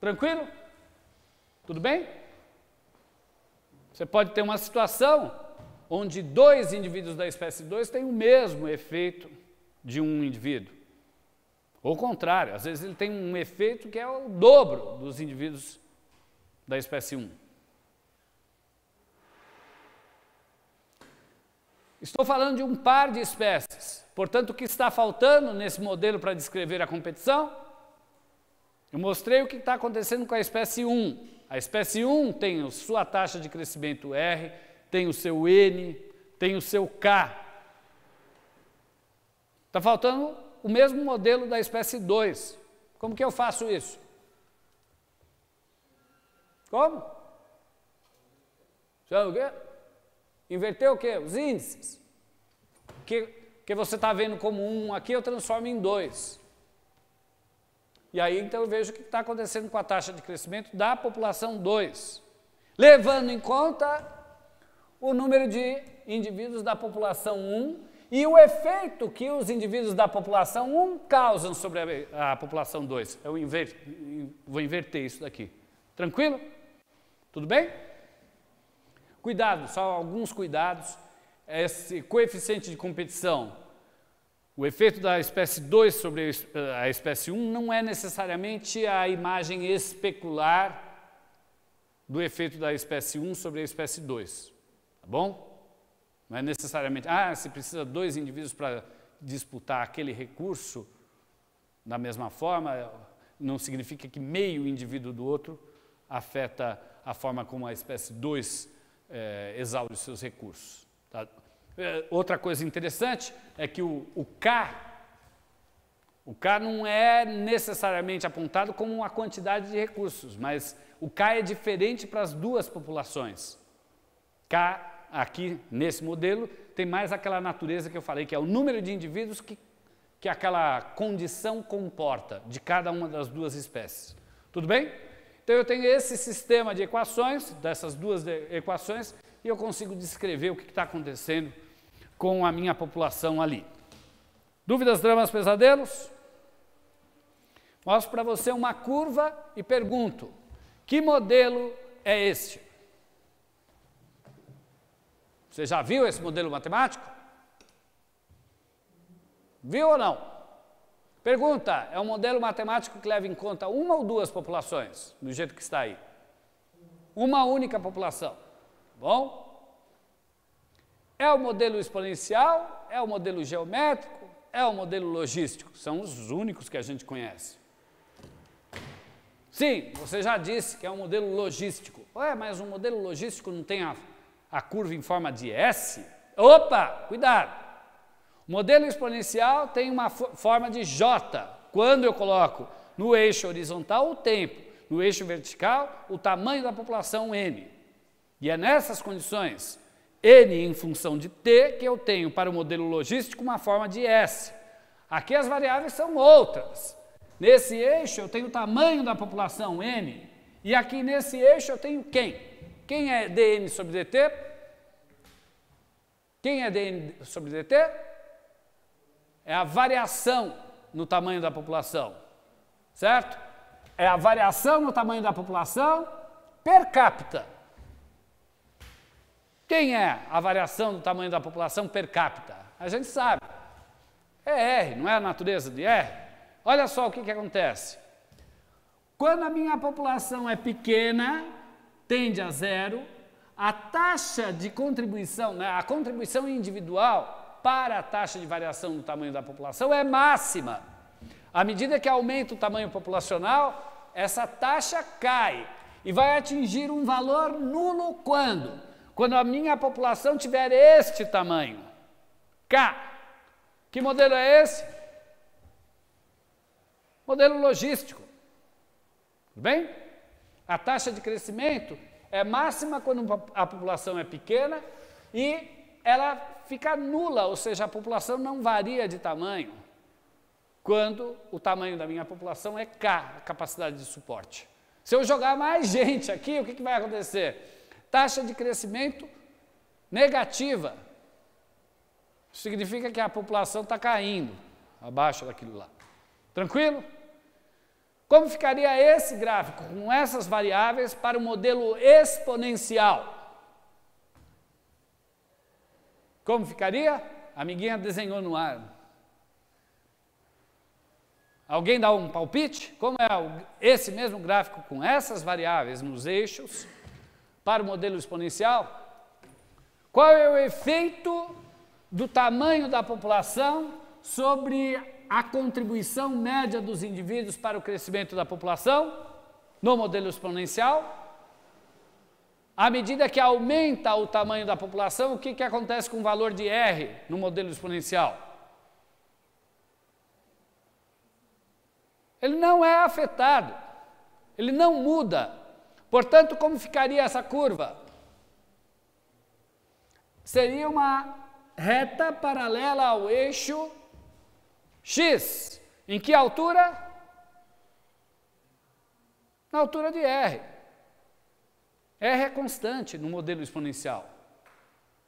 Tranquilo? Tudo bem? Você pode ter uma situação onde dois indivíduos da espécie 2 têm o mesmo efeito de um indivíduo. Ou contrário, às vezes ele tem um efeito que é o dobro dos indivíduos da espécie 1. Estou falando de um par de espécies. Portanto, o que está faltando nesse modelo para descrever a competição? Eu mostrei o que está acontecendo com a espécie 1. A espécie 1 tem a sua taxa de crescimento R, tem o seu N, tem o seu K. Está faltando o mesmo modelo da espécie 2. Como que eu faço isso? Como? Chama o quê? Inverteu o quê? Os índices. O que, que você está vendo como um aqui, eu transformo em dois. E aí então eu vejo o que está acontecendo com a taxa de crescimento da população 2, levando em conta o número de indivíduos da população 1 um, e o efeito que os indivíduos da população 1 um causam sobre a, a população 2. Eu inver, vou inverter isso daqui. Tranquilo? Tudo bem? Cuidado, só alguns cuidados. Esse coeficiente de competição, o efeito da espécie 2 sobre a eh, espécie 1 não é necessariamente a imagem especular do efeito da espécie 1 sobre a espécie 2, tá bom? Não é necessariamente, ah, se precisa dois indivíduos para disputar aquele recurso da mesma forma, não significa que meio indivíduo do outro afeta a forma como a espécie 2 é, eh, exaure os seus recursos. Tá? É, outra coisa interessante é que o, o K o K não é necessariamente apontado como uma quantidade de recursos, mas o K é diferente para as duas populações. K, aqui nesse modelo, tem mais aquela natureza que eu falei, que é o número de indivíduos que, que aquela condição comporta de cada uma das duas espécies. Tudo bem? Então eu tenho esse sistema de equações, dessas duas equações, e eu consigo descrever o que está acontecendo com a minha população ali. Dúvidas, dramas, pesadelos? Mostro para você uma curva e pergunto: que modelo é este? Você já viu esse modelo matemático? Viu ou não? Pergunta: é um modelo matemático que leva em conta uma ou duas populações, do jeito que está aí? Uma única população. Tá bom? É o modelo exponencial? É o modelo geométrico? É o modelo logístico? São os únicos que a gente conhece. Sim, você já disse que é um modelo logístico. Ué, mas um modelo logístico não tem a, a curva em forma de S? Opa, cuidado! Modelo exponencial tem uma forma de J. Quando eu coloco no eixo horizontal o tempo, no eixo vertical o tamanho da população N. E é nessas condições, N em função de T, que eu tenho para o modelo logístico uma forma de S. Aqui as variáveis são outras. Nesse eixo eu tenho o tamanho da população N, e aqui nesse eixo eu tenho quem? Quem é dn sobre dt? Quem é dn sobre dt? é a variação no tamanho da população, certo? É a variação no tamanho da população per capita. Quem é a variação do tamanho da população per capita? A gente sabe. É R, não é a natureza de R? Olha só o que, que acontece. Quando a minha população é pequena, tende a zero, a taxa de contribuição, né, a contribuição individual para a taxa de variação do tamanho da população é máxima. À medida que aumenta o tamanho populacional, essa taxa cai e vai atingir um valor nulo quando? Quando a minha população tiver este tamanho. K. Que modelo é esse? Modelo logístico. Tudo bem? A taxa de crescimento é máxima quando a população é pequena e ela fica nula, ou seja, a população não varia de tamanho quando o tamanho da minha população é K, a capacidade de suporte. Se eu jogar mais gente aqui, o que, que vai acontecer? Taxa de crescimento negativa. Significa que a população está caindo abaixo daquilo lá. Tranquilo? Como ficaria esse gráfico com essas variáveis para o modelo exponencial? Como ficaria? A amiguinha desenhou no ar. Alguém dá um palpite? Como é esse mesmo gráfico com essas variáveis nos eixos para o modelo exponencial? Qual é o efeito do tamanho da população sobre a contribuição média dos indivíduos para o crescimento da população no modelo exponencial? À medida que aumenta o tamanho da população, o que, que acontece com o valor de R no modelo exponencial? Ele não é afetado, ele não muda. Portanto, como ficaria essa curva? Seria uma reta paralela ao eixo X. Em que altura? Na altura de R. R é constante no modelo exponencial.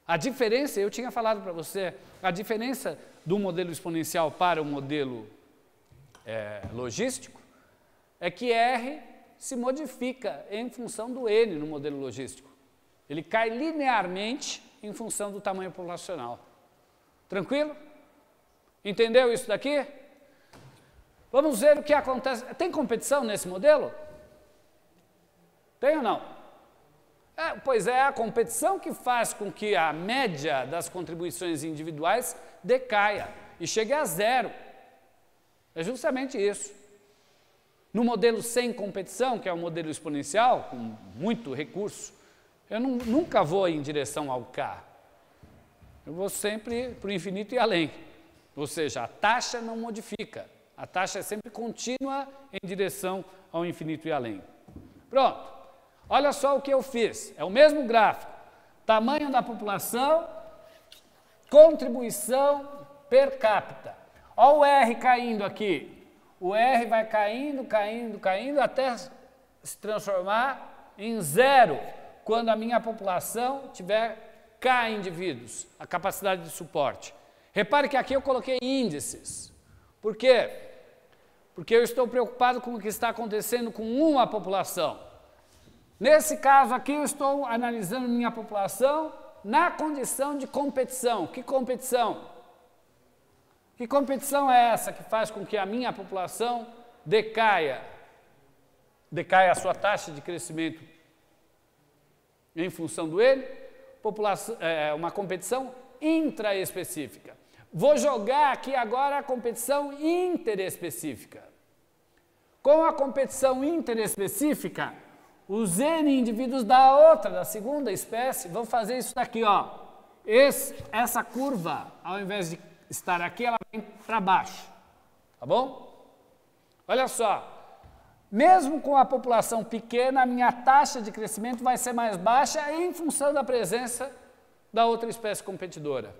A diferença, eu tinha falado para você, a diferença do modelo exponencial para o modelo é, logístico é que R se modifica em função do N no modelo logístico. Ele cai linearmente em função do tamanho populacional. Tranquilo? Entendeu isso daqui? Vamos ver o que acontece. Tem competição nesse modelo? Tem ou não? É, pois é, a competição que faz com que a média das contribuições individuais decaia e chegue a zero. É justamente isso. No modelo sem competição, que é o um modelo exponencial, com muito recurso, eu não, nunca vou em direção ao K. Eu vou sempre para o infinito e além. Ou seja, a taxa não modifica. A taxa é sempre contínua em direção ao infinito e além. Pronto. Olha só o que eu fiz, é o mesmo gráfico. Tamanho da população, contribuição per capita. Olha o R caindo aqui. O R vai caindo, caindo, caindo, até se transformar em zero quando a minha população tiver K indivíduos, a capacidade de suporte. Repare que aqui eu coloquei índices. Por quê? Porque eu estou preocupado com o que está acontecendo com uma população. Nesse caso aqui, eu estou analisando minha população na condição de competição. Que competição? Que competição é essa que faz com que a minha população decaia? Decaia a sua taxa de crescimento em função do ele? é, uma competição intraespecífica. Vou jogar aqui agora a competição interespecífica. Com a competição interespecífica, os N indivíduos da outra, da segunda espécie, vão fazer isso daqui, ó. Esse, essa curva, ao invés de estar aqui, ela vem para baixo. Tá bom? Olha só. Mesmo com a população pequena, a minha taxa de crescimento vai ser mais baixa em função da presença da outra espécie competidora.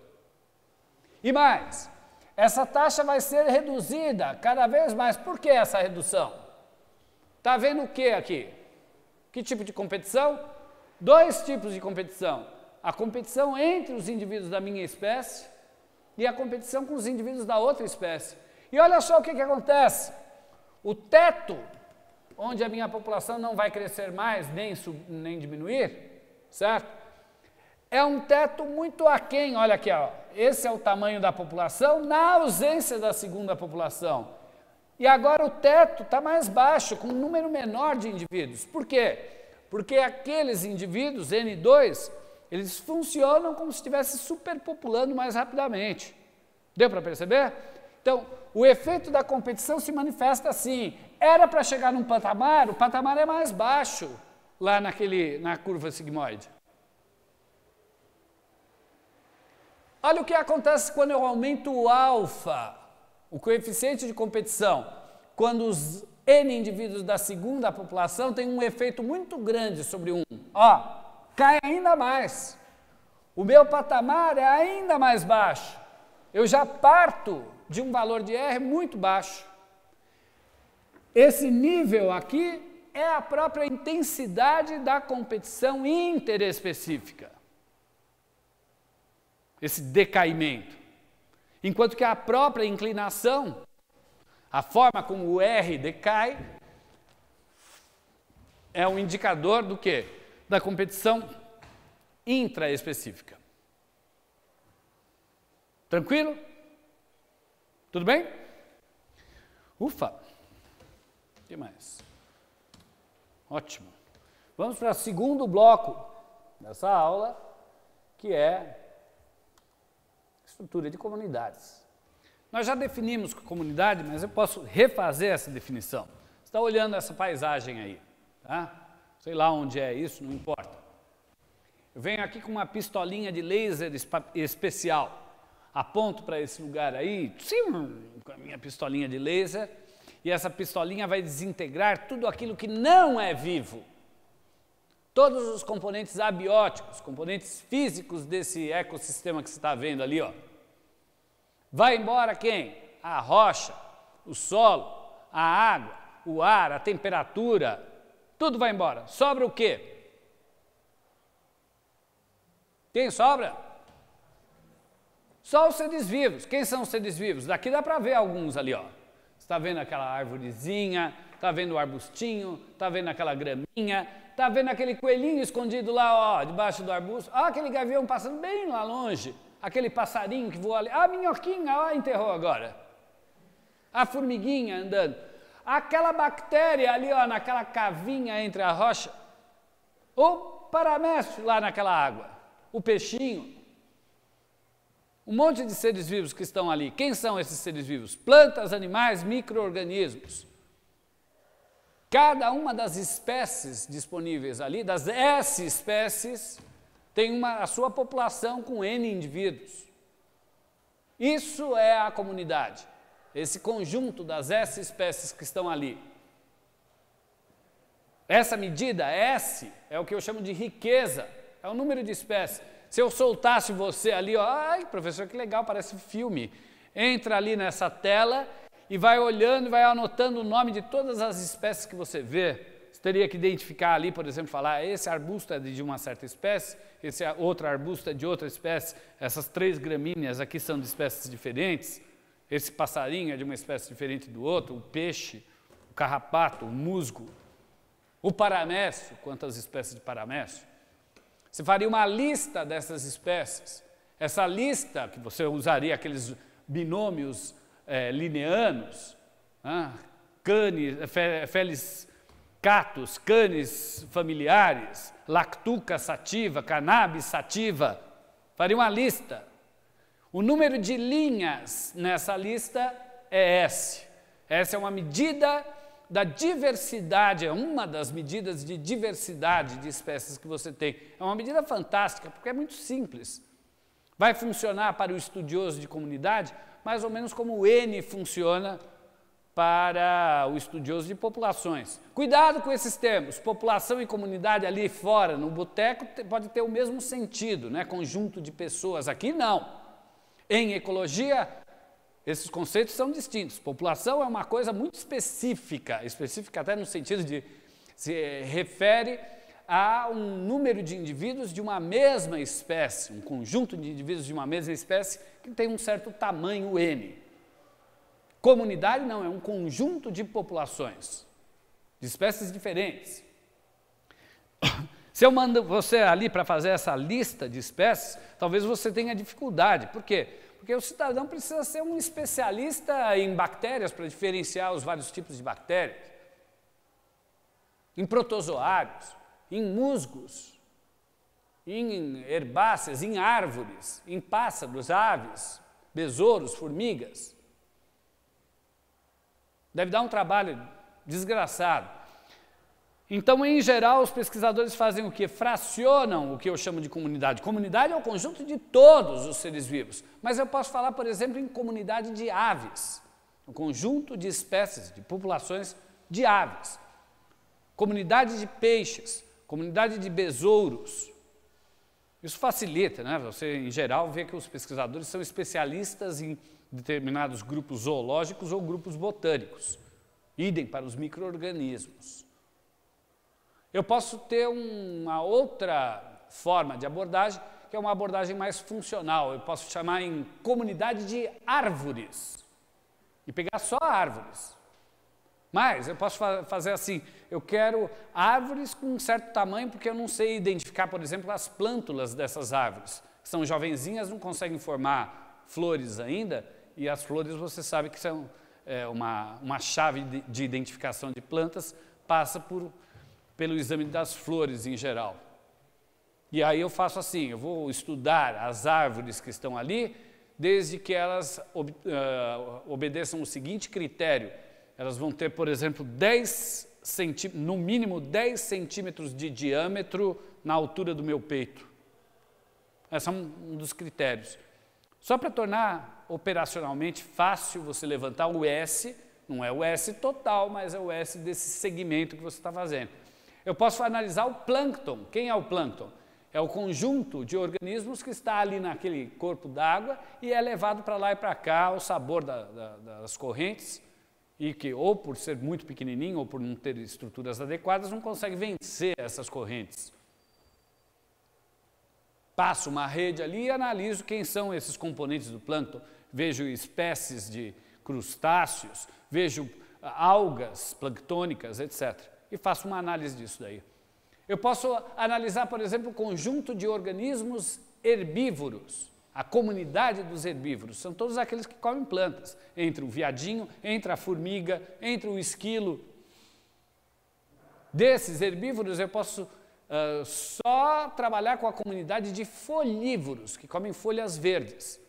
E mais, essa taxa vai ser reduzida cada vez mais. Por que essa redução? Está vendo o que aqui? Que tipo de competição? Dois tipos de competição: a competição entre os indivíduos da minha espécie e a competição com os indivíduos da outra espécie. E olha só o que, que acontece: o teto onde a minha população não vai crescer mais nem, sub, nem diminuir, certo? É um teto muito aquém, olha aqui, ó. esse é o tamanho da população na ausência da segunda população. E agora o teto está mais baixo, com um número menor de indivíduos. Por quê? Porque aqueles indivíduos, N2, eles funcionam como se estivesse superpopulando mais rapidamente. Deu para perceber? Então, o efeito da competição se manifesta assim. Era para chegar num patamar, o patamar é mais baixo lá naquele, na curva sigmoide. Olha o que acontece quando eu aumento o alfa. O coeficiente de competição, quando os N indivíduos da segunda população, tem um efeito muito grande sobre um. Ó, cai ainda mais. O meu patamar é ainda mais baixo. Eu já parto de um valor de R muito baixo. Esse nível aqui é a própria intensidade da competição interespecífica. Esse decaimento. Enquanto que a própria inclinação, a forma como o R decai, é um indicador do quê? Da competição intraespecífica. Tranquilo? Tudo bem? Ufa! O que mais? Ótimo. Vamos para o segundo bloco dessa aula, que é estrutura de comunidades. Nós já definimos comunidade, mas eu posso refazer essa definição. Você está olhando essa paisagem aí, tá? Sei lá onde é isso, não importa. Eu venho aqui com uma pistolinha de laser especial. Aponto para esse lugar aí, sim, com a minha pistolinha de laser, e essa pistolinha vai desintegrar tudo aquilo que não é vivo todos os componentes abióticos, componentes físicos desse ecossistema que você está vendo ali, ó. Vai embora quem? A rocha, o solo, a água, o ar, a temperatura, tudo vai embora. Sobra o quê? Quem sobra? Só os seres vivos. Quem são os seres vivos? Daqui dá para ver alguns ali, ó. Está vendo aquela árvorezinha, está vendo o arbustinho, está vendo aquela graminha, está vendo aquele coelhinho escondido lá, ó, debaixo do arbusto. Ah, aquele gavião passando bem lá longe aquele passarinho que voa ali. A ah, minhoquinha lá ah, enterrou agora. A formiguinha andando. Aquela bactéria ali, ó, naquela cavinha entre a rocha. o paramestre lá naquela água. O peixinho. Um monte de seres vivos que estão ali. Quem são esses seres vivos? Plantas, animais, micro-organismos. Cada uma das espécies disponíveis ali, das S espécies, tem uma, a sua população com N indivíduos. Isso é a comunidade, esse conjunto das S espécies que estão ali. Essa medida, S, é o que eu chamo de riqueza, é o número de espécies. Se eu soltasse você ali, ó, ai professor, que legal, parece filme. Entra ali nessa tela e vai olhando, vai anotando o nome de todas as espécies que você vê teria que identificar ali, por exemplo, falar esse arbusto é de uma certa espécie, esse outro arbusto é de outra espécie, essas três gramíneas aqui são de espécies diferentes, esse passarinho é de uma espécie diferente do outro, o peixe, o carrapato, o musgo, o paramécio, quantas espécies de paramécio? Você faria uma lista dessas espécies. Essa lista, que você usaria aqueles binômios é, lineanos, Cane ah, Canis, Felis catos, canes familiares, lactuca sativa, cannabis sativa. Faria uma lista. O número de linhas nessa lista é S. Essa é uma medida da diversidade, é uma das medidas de diversidade de espécies que você tem. É uma medida fantástica, porque é muito simples. Vai funcionar para o estudioso de comunidade mais ou menos como o N funciona para o estudioso de populações. Cuidado com esses termos. População e comunidade ali fora, no boteco, pode ter o mesmo sentido, né? Conjunto de pessoas aqui não. Em ecologia, esses conceitos são distintos. População é uma coisa muito específica, específica até no sentido de se eh, refere a um número de indivíduos de uma mesma espécie, um conjunto de indivíduos de uma mesma espécie que tem um certo tamanho N. Comunidade não, é um conjunto de populações, de espécies diferentes. Se eu mando você ali para fazer essa lista de espécies, talvez você tenha dificuldade. Por quê? Porque o cidadão precisa ser um especialista em bactérias para diferenciar os vários tipos de bactérias, em protozoários, em musgos, em herbáceas, em árvores, em pássaros, aves, besouros, formigas. Deve dar um trabalho desgraçado. Então, em geral, os pesquisadores fazem o que? Fracionam o que eu chamo de comunidade. Comunidade é o conjunto de todos os seres vivos. Mas eu posso falar, por exemplo, em comunidade de aves. O um conjunto de espécies, de populações de aves. Comunidade de peixes, comunidade de besouros. Isso facilita, né? Você, em geral, vê que os pesquisadores são especialistas em determinados grupos zoológicos ou grupos botânicos. Idem para os micro-organismos. Eu posso ter uma outra forma de abordagem, que é uma abordagem mais funcional. Eu posso chamar em comunidade de árvores e pegar só árvores. Mas eu posso fa fazer assim: eu quero árvores com um certo tamanho, porque eu não sei identificar, por exemplo, as plântulas dessas árvores. São jovenzinhas, não conseguem formar flores ainda e as flores você sabe que são é, uma, uma chave de, de identificação de plantas, passa por, pelo exame das flores em geral. E aí eu faço assim, eu vou estudar as árvores que estão ali, desde que elas ob, uh, obedeçam o seguinte critério. Elas vão ter, por exemplo, 10 centí no mínimo 10 centímetros de diâmetro na altura do meu peito. Esse é um, um dos critérios. Só para tornar operacionalmente fácil você levantar o S, não é o S total, mas é o S desse segmento que você está fazendo. Eu posso analisar o plâncton. Quem é o plâncton? É o conjunto de organismos que está ali naquele corpo d'água e é levado para lá e para cá o sabor da, da, das correntes e que ou por ser muito pequenininho ou por não ter estruturas adequadas não consegue vencer essas correntes. Passo uma rede ali e analiso quem são esses componentes do plâncton. Vejo espécies de crustáceos, vejo ah, algas planctônicas, etc. E faço uma análise disso daí. Eu posso analisar, por exemplo, o conjunto de organismos herbívoros, a comunidade dos herbívoros, são todos aqueles que comem plantas, entre o viadinho, entre a formiga, entre o esquilo. Desses herbívoros eu posso uh, só trabalhar com a comunidade de folívoros, que comem folhas verdes,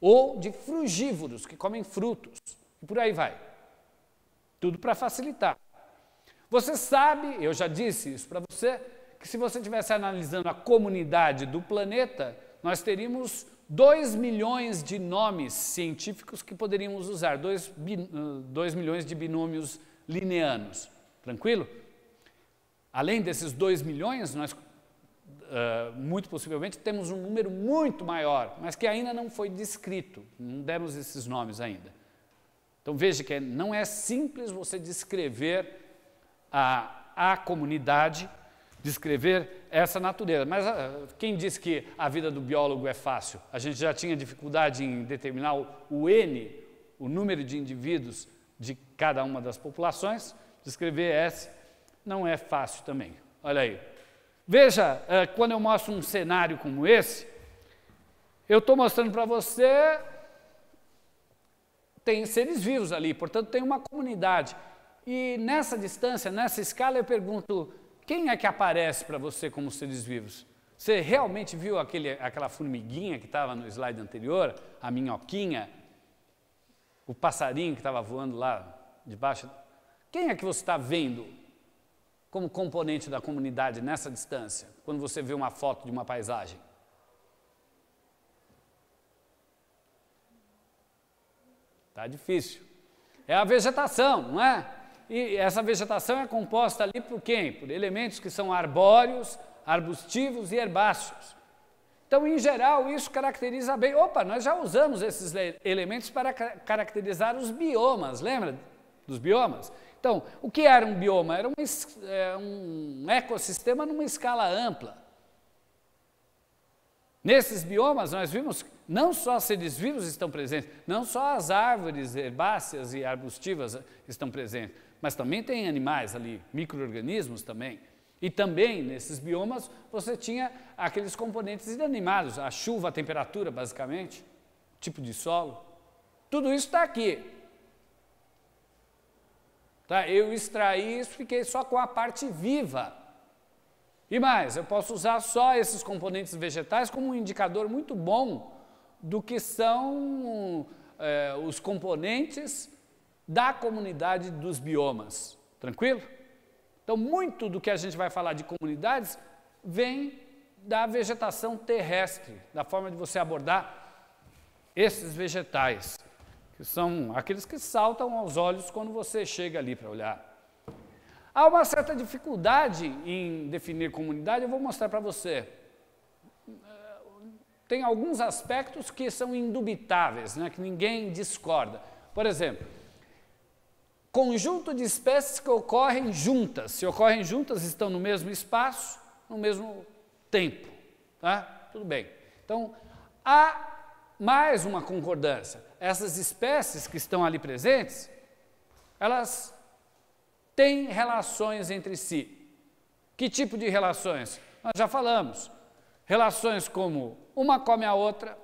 ou de frugívoros, que comem frutos, e por aí vai. Tudo para facilitar. Você sabe, eu já disse isso para você, que se você estivesse analisando a comunidade do planeta, nós teríamos 2 milhões de nomes científicos que poderíamos usar, 2 ah, milhões de binômios lineanos. Tranquilo? Além desses 2 milhões, nós uh, muito possivelmente temos um número muito maior, mas que ainda não foi descrito, não demos esses nomes ainda. Então veja que é, não é simples você descrever a, a comunidade, descrever essa natureza. Mas uh, quem disse que a vida do biólogo é fácil? A gente já tinha dificuldade em determinar o, o N, o número de indivíduos de cada uma das populações, descrever s não é fácil também. Olha aí. Veja, eh, quando eu mostro um cenário como esse, eu estou mostrando para você, tem seres vivos ali, portanto tem uma comunidade. E nessa distância, nessa escala, eu pergunto, quem é que aparece para você como seres vivos? Você realmente viu aquele, aquela formiguinha que estava no slide anterior, a minhoquinha, o passarinho que estava voando lá debaixo? Quem é que você está vendo? como componente da comunidade nessa distância, quando você vê uma foto de uma paisagem? Tá difícil. É a vegetação, não é? E essa vegetação é composta ali por quem? Por elementos que são arbóreos, arbustivos e herbáceos. Então, em geral, isso caracteriza bem. Opa, nós já usamos esses elementos para caracterizar os biomas, lembra dos biomas? Então, o que era um bioma? Era um, é, um ecossistema numa escala ampla. Nesses biomas, nós vimos não só seres vivos estão presentes, não só as árvores herbáceas e arbustivas estão presentes, mas também tem animais ali, micro-organismos também. E também nesses biomas você tinha aqueles componentes inanimados, a chuva, a temperatura, basicamente, tipo de solo. Tudo isso está aqui. Tá? Eu extraí isso, fiquei só com a parte viva. E mais, eu posso usar só esses componentes vegetais como um indicador muito bom do que são é, os componentes da comunidade dos biomas. Tranquilo? Então, muito do que a gente vai falar de comunidades vem da vegetação terrestre, da forma de você abordar esses vegetais são aqueles que saltam aos olhos quando você chega ali para olhar. Há uma certa dificuldade em definir comunidade, eu vou mostrar para você. Tem alguns aspectos que são indubitáveis, né, que ninguém discorda. Por exemplo, conjunto de espécies que ocorrem juntas. Se ocorrem juntas, estão no mesmo espaço, no mesmo tempo. Tá? Tudo bem. Então, há mais uma concordância essas espécies que estão ali presentes, elas têm relações entre si. Que tipo de relações? Nós já falamos. Relações como uma come a outra,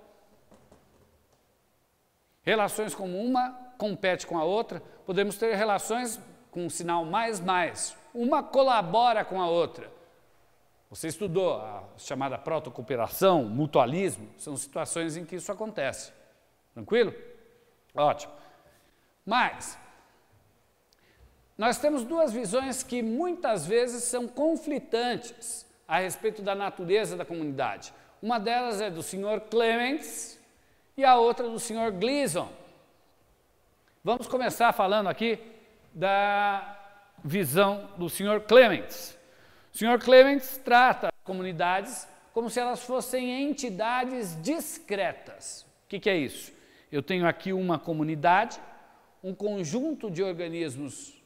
relações como uma compete com a outra, podemos ter relações com um sinal mais mais. Uma colabora com a outra. Você estudou a chamada protocooperação, mutualismo, são situações em que isso acontece. Tranquilo? Ótimo. Mas, nós temos duas visões que muitas vezes são conflitantes a respeito da natureza da comunidade. Uma delas é do senhor Clements e a outra do senhor Gleason. Vamos começar falando aqui da visão do senhor Clements. O senhor Clements trata as comunidades como se elas fossem entidades discretas. O que, que é isso? Eu tenho aqui uma comunidade, um conjunto de organismos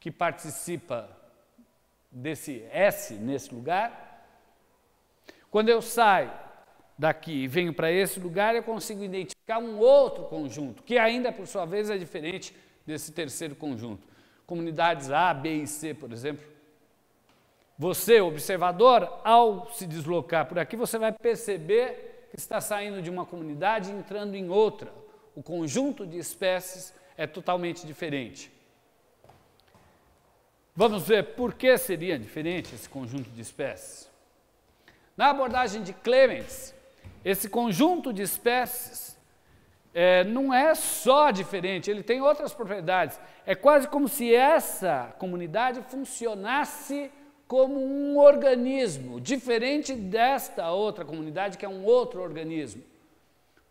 que participa desse S nesse lugar. Quando eu saio daqui e venho para esse lugar, eu consigo identificar um outro conjunto, que ainda por sua vez é diferente desse terceiro conjunto. Comunidades A, B e C, por exemplo. Você, observador, ao se deslocar por aqui, você vai perceber que está saindo de uma comunidade e entrando em outra. O conjunto de espécies é totalmente diferente. Vamos ver por que seria diferente esse conjunto de espécies. Na abordagem de Clements, esse conjunto de espécies é, não é só diferente, ele tem outras propriedades. É quase como se essa comunidade funcionasse como um organismo, diferente desta outra comunidade, que é um outro organismo.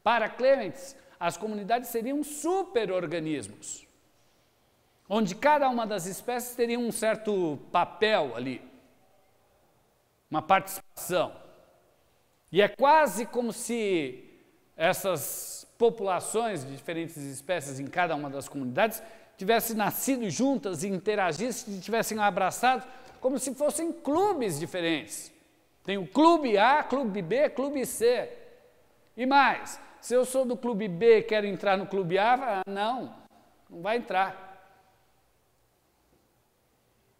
Para Clements, as comunidades seriam superorganismos, onde cada uma das espécies teria um certo papel ali, uma participação. E é quase como se essas populações de diferentes espécies em cada uma das comunidades tivessem nascido juntas, interagissem, tivessem abraçado como se fossem clubes diferentes. Tem o clube A, clube B, clube C. E mais, se eu sou do clube B e quero entrar no clube A, ah, não, não vai entrar.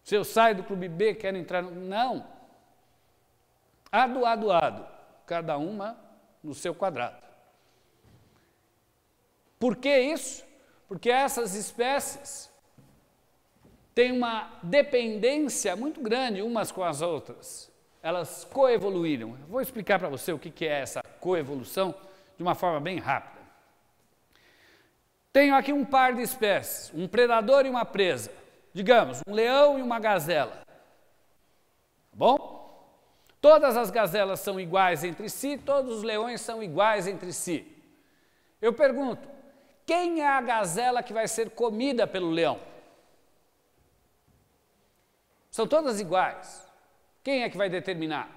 Se eu saio do clube B, quero entrar no. Não. Adoado, adoado. Cada uma no seu quadrado. Por que isso? Porque essas espécies têm uma dependência muito grande umas com as outras. Elas coevoluíram. vou explicar para você o que é essa coevolução de uma forma bem rápida. Tenho aqui um par de espécies, um predador e uma presa. Digamos, um leão e uma gazela. Tá bom? Todas as gazelas são iguais entre si, todos os leões são iguais entre si. Eu pergunto: quem é a gazela que vai ser comida pelo leão? São todas iguais. Quem é que vai determinar?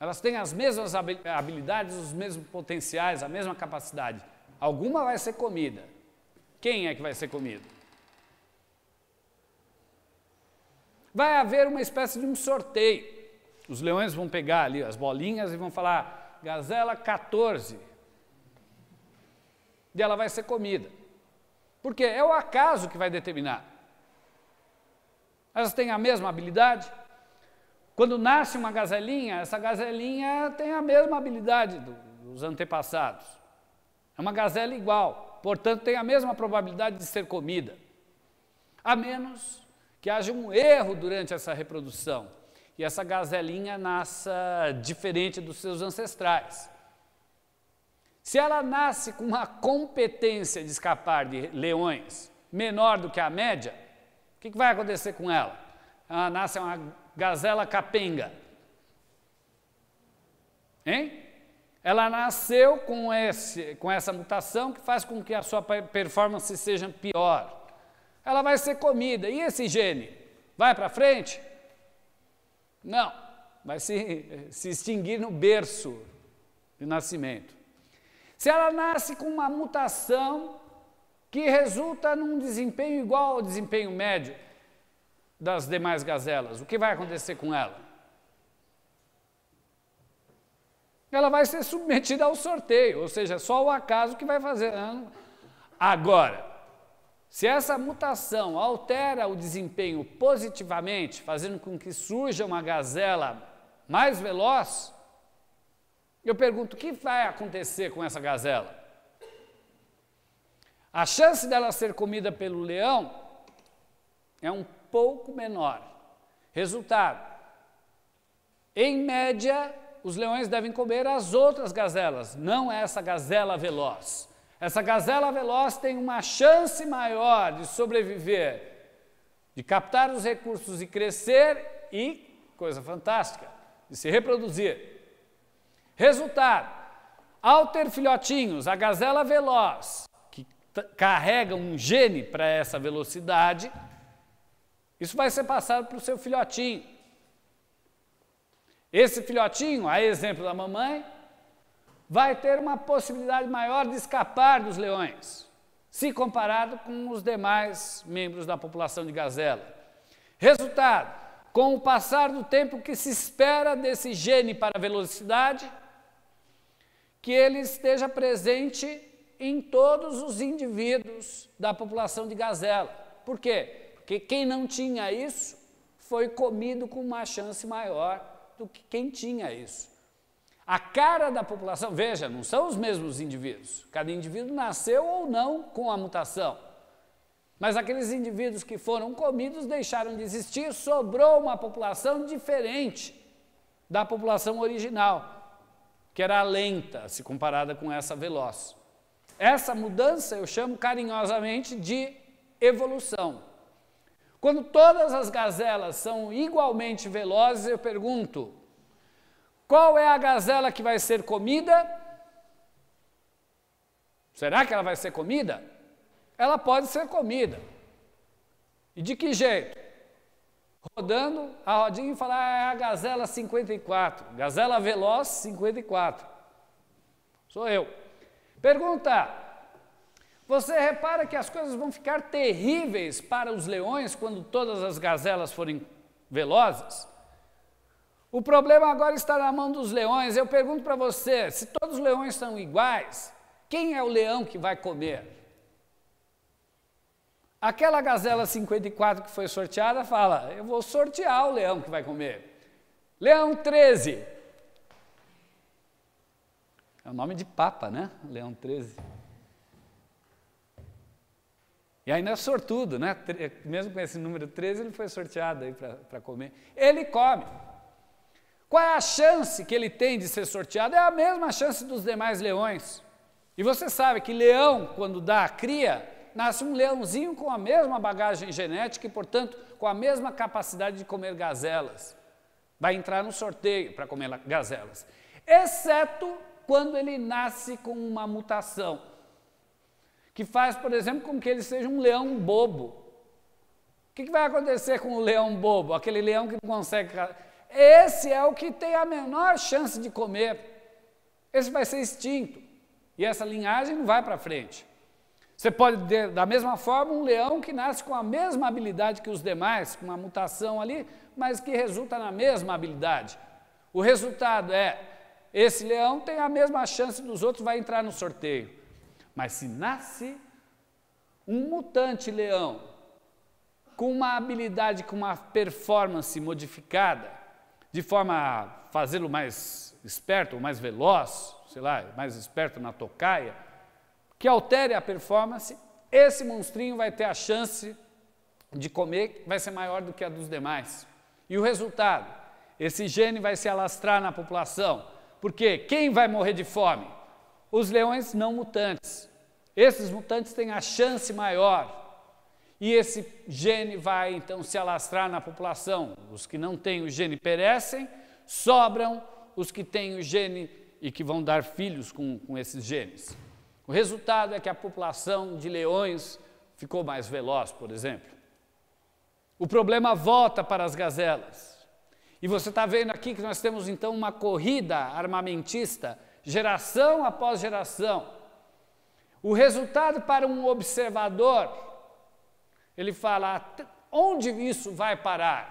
Elas têm as mesmas habilidades, os mesmos potenciais, a mesma capacidade. Alguma vai ser comida. Quem é que vai ser comido? Vai haver uma espécie de um sorteio. Os leões vão pegar ali as bolinhas e vão falar: gazela 14. E ela vai ser comida. Porque é o acaso que vai determinar. Elas têm a mesma habilidade? Quando nasce uma gazelinha, essa gazelinha tem a mesma habilidade do, dos antepassados. É uma gazela igual, portanto, tem a mesma probabilidade de ser comida. A menos que haja um erro durante essa reprodução e essa gazelinha nasça diferente dos seus ancestrais. Se ela nasce com uma competência de escapar de leões menor do que a média, que, que vai acontecer com ela? Ela nasce uma gazela capenga. Hein? Ela nasceu com, esse, com essa mutação que faz com que a sua performance seja pior. Ela vai ser comida. E esse gene? Vai para frente? Não. Vai se, se extinguir no berço de nascimento. Se ela nasce com uma mutação que resulta num desempenho igual ao desempenho médio das demais gazelas. O que vai acontecer com ela? Ela vai ser submetida ao sorteio, ou seja, só o acaso que vai fazer. Agora, se essa mutação altera o desempenho positivamente, fazendo com que surja uma gazela mais veloz, eu pergunto: o que vai acontecer com essa gazela? A chance dela ser comida pelo leão é um pouco menor. Resultado: em média, os leões devem comer as outras gazelas, não é essa gazela veloz. Essa gazela veloz tem uma chance maior de sobreviver, de captar os recursos e crescer e, coisa fantástica, de se reproduzir. Resultado: ao ter filhotinhos, a gazela veloz carrega um gene para essa velocidade, isso vai ser passado para o seu filhotinho. Esse filhotinho, a exemplo da mamãe, vai ter uma possibilidade maior de escapar dos leões, se comparado com os demais membros da população de gazela. Resultado: com o passar do tempo que se espera desse gene para velocidade, que ele esteja presente em todos os indivíduos da população de gazela. Por quê? Porque quem não tinha isso foi comido com uma chance maior do que quem tinha isso. A cara da população, veja, não são os mesmos indivíduos. Cada indivíduo nasceu ou não com a mutação. Mas aqueles indivíduos que foram comidos deixaram de existir, sobrou uma população diferente da população original, que era lenta se comparada com essa veloz. Essa mudança eu chamo carinhosamente de evolução. Quando todas as gazelas são igualmente velozes, eu pergunto: qual é a gazela que vai ser comida? Será que ela vai ser comida? Ela pode ser comida. E de que jeito? Rodando a rodinha e falar: ah, é a gazela 54, gazela veloz 54. Sou eu. Pergunta: Você repara que as coisas vão ficar terríveis para os leões quando todas as gazelas forem velozes? O problema agora está na mão dos leões. Eu pergunto para você: se todos os leões são iguais, quem é o leão que vai comer? Aquela gazela 54 que foi sorteada fala: eu vou sortear o leão que vai comer. Leão 13, é o nome de Papa, né? Leão XIII. E ainda é sortudo, né? Mesmo com esse número 13, ele foi sorteado aí para comer. Ele come. Qual é a chance que ele tem de ser sorteado? É a mesma chance dos demais leões. E você sabe que leão, quando dá a cria, nasce um leãozinho com a mesma bagagem genética e, portanto, com a mesma capacidade de comer gazelas. Vai entrar no sorteio para comer gazelas. Exceto quando ele nasce com uma mutação, que faz, por exemplo, com que ele seja um leão bobo. O que, que vai acontecer com o leão bobo, aquele leão que não consegue. Esse é o que tem a menor chance de comer. Esse vai ser extinto. E essa linhagem não vai para frente. Você pode ter, da mesma forma, um leão que nasce com a mesma habilidade que os demais, com uma mutação ali, mas que resulta na mesma habilidade. O resultado é esse leão tem a mesma chance dos outros, vai entrar no sorteio. Mas se nasce um mutante leão com uma habilidade, com uma performance modificada, de forma a fazê-lo mais esperto, mais veloz, sei lá, mais esperto na tocaia, que altere a performance, esse monstrinho vai ter a chance de comer, vai ser maior do que a dos demais. E o resultado? Esse gene vai se alastrar na população porque quem vai morrer de fome? Os leões não mutantes. Esses mutantes têm a chance maior. E esse gene vai então se alastrar na população. Os que não têm o gene perecem, sobram os que têm o gene e que vão dar filhos com, com esses genes. O resultado é que a população de leões ficou mais veloz, por exemplo. O problema volta para as gazelas. E você está vendo aqui que nós temos então uma corrida armamentista, geração após geração. O resultado para um observador, ele fala: onde isso vai parar?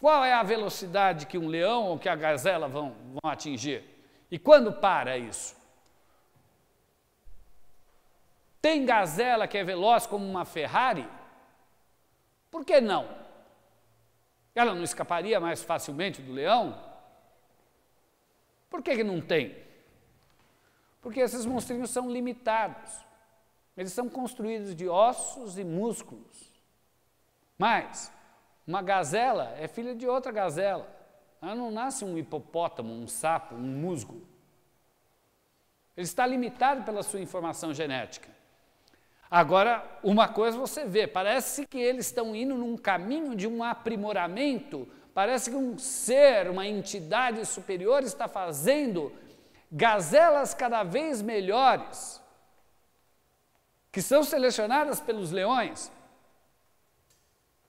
Qual é a velocidade que um leão ou que a gazela vão, vão atingir? E quando para isso? Tem gazela que é veloz como uma Ferrari? Por que não? Ela não escaparia mais facilmente do leão? Por que, que não tem? Porque esses monstrinhos são limitados. Eles são construídos de ossos e músculos. Mas uma gazela é filha de outra gazela. Ela não nasce um hipopótamo, um sapo, um musgo. Ele está limitado pela sua informação genética. Agora, uma coisa você vê, parece que eles estão indo num caminho de um aprimoramento, parece que um ser, uma entidade superior está fazendo gazelas cada vez melhores, que são selecionadas pelos leões.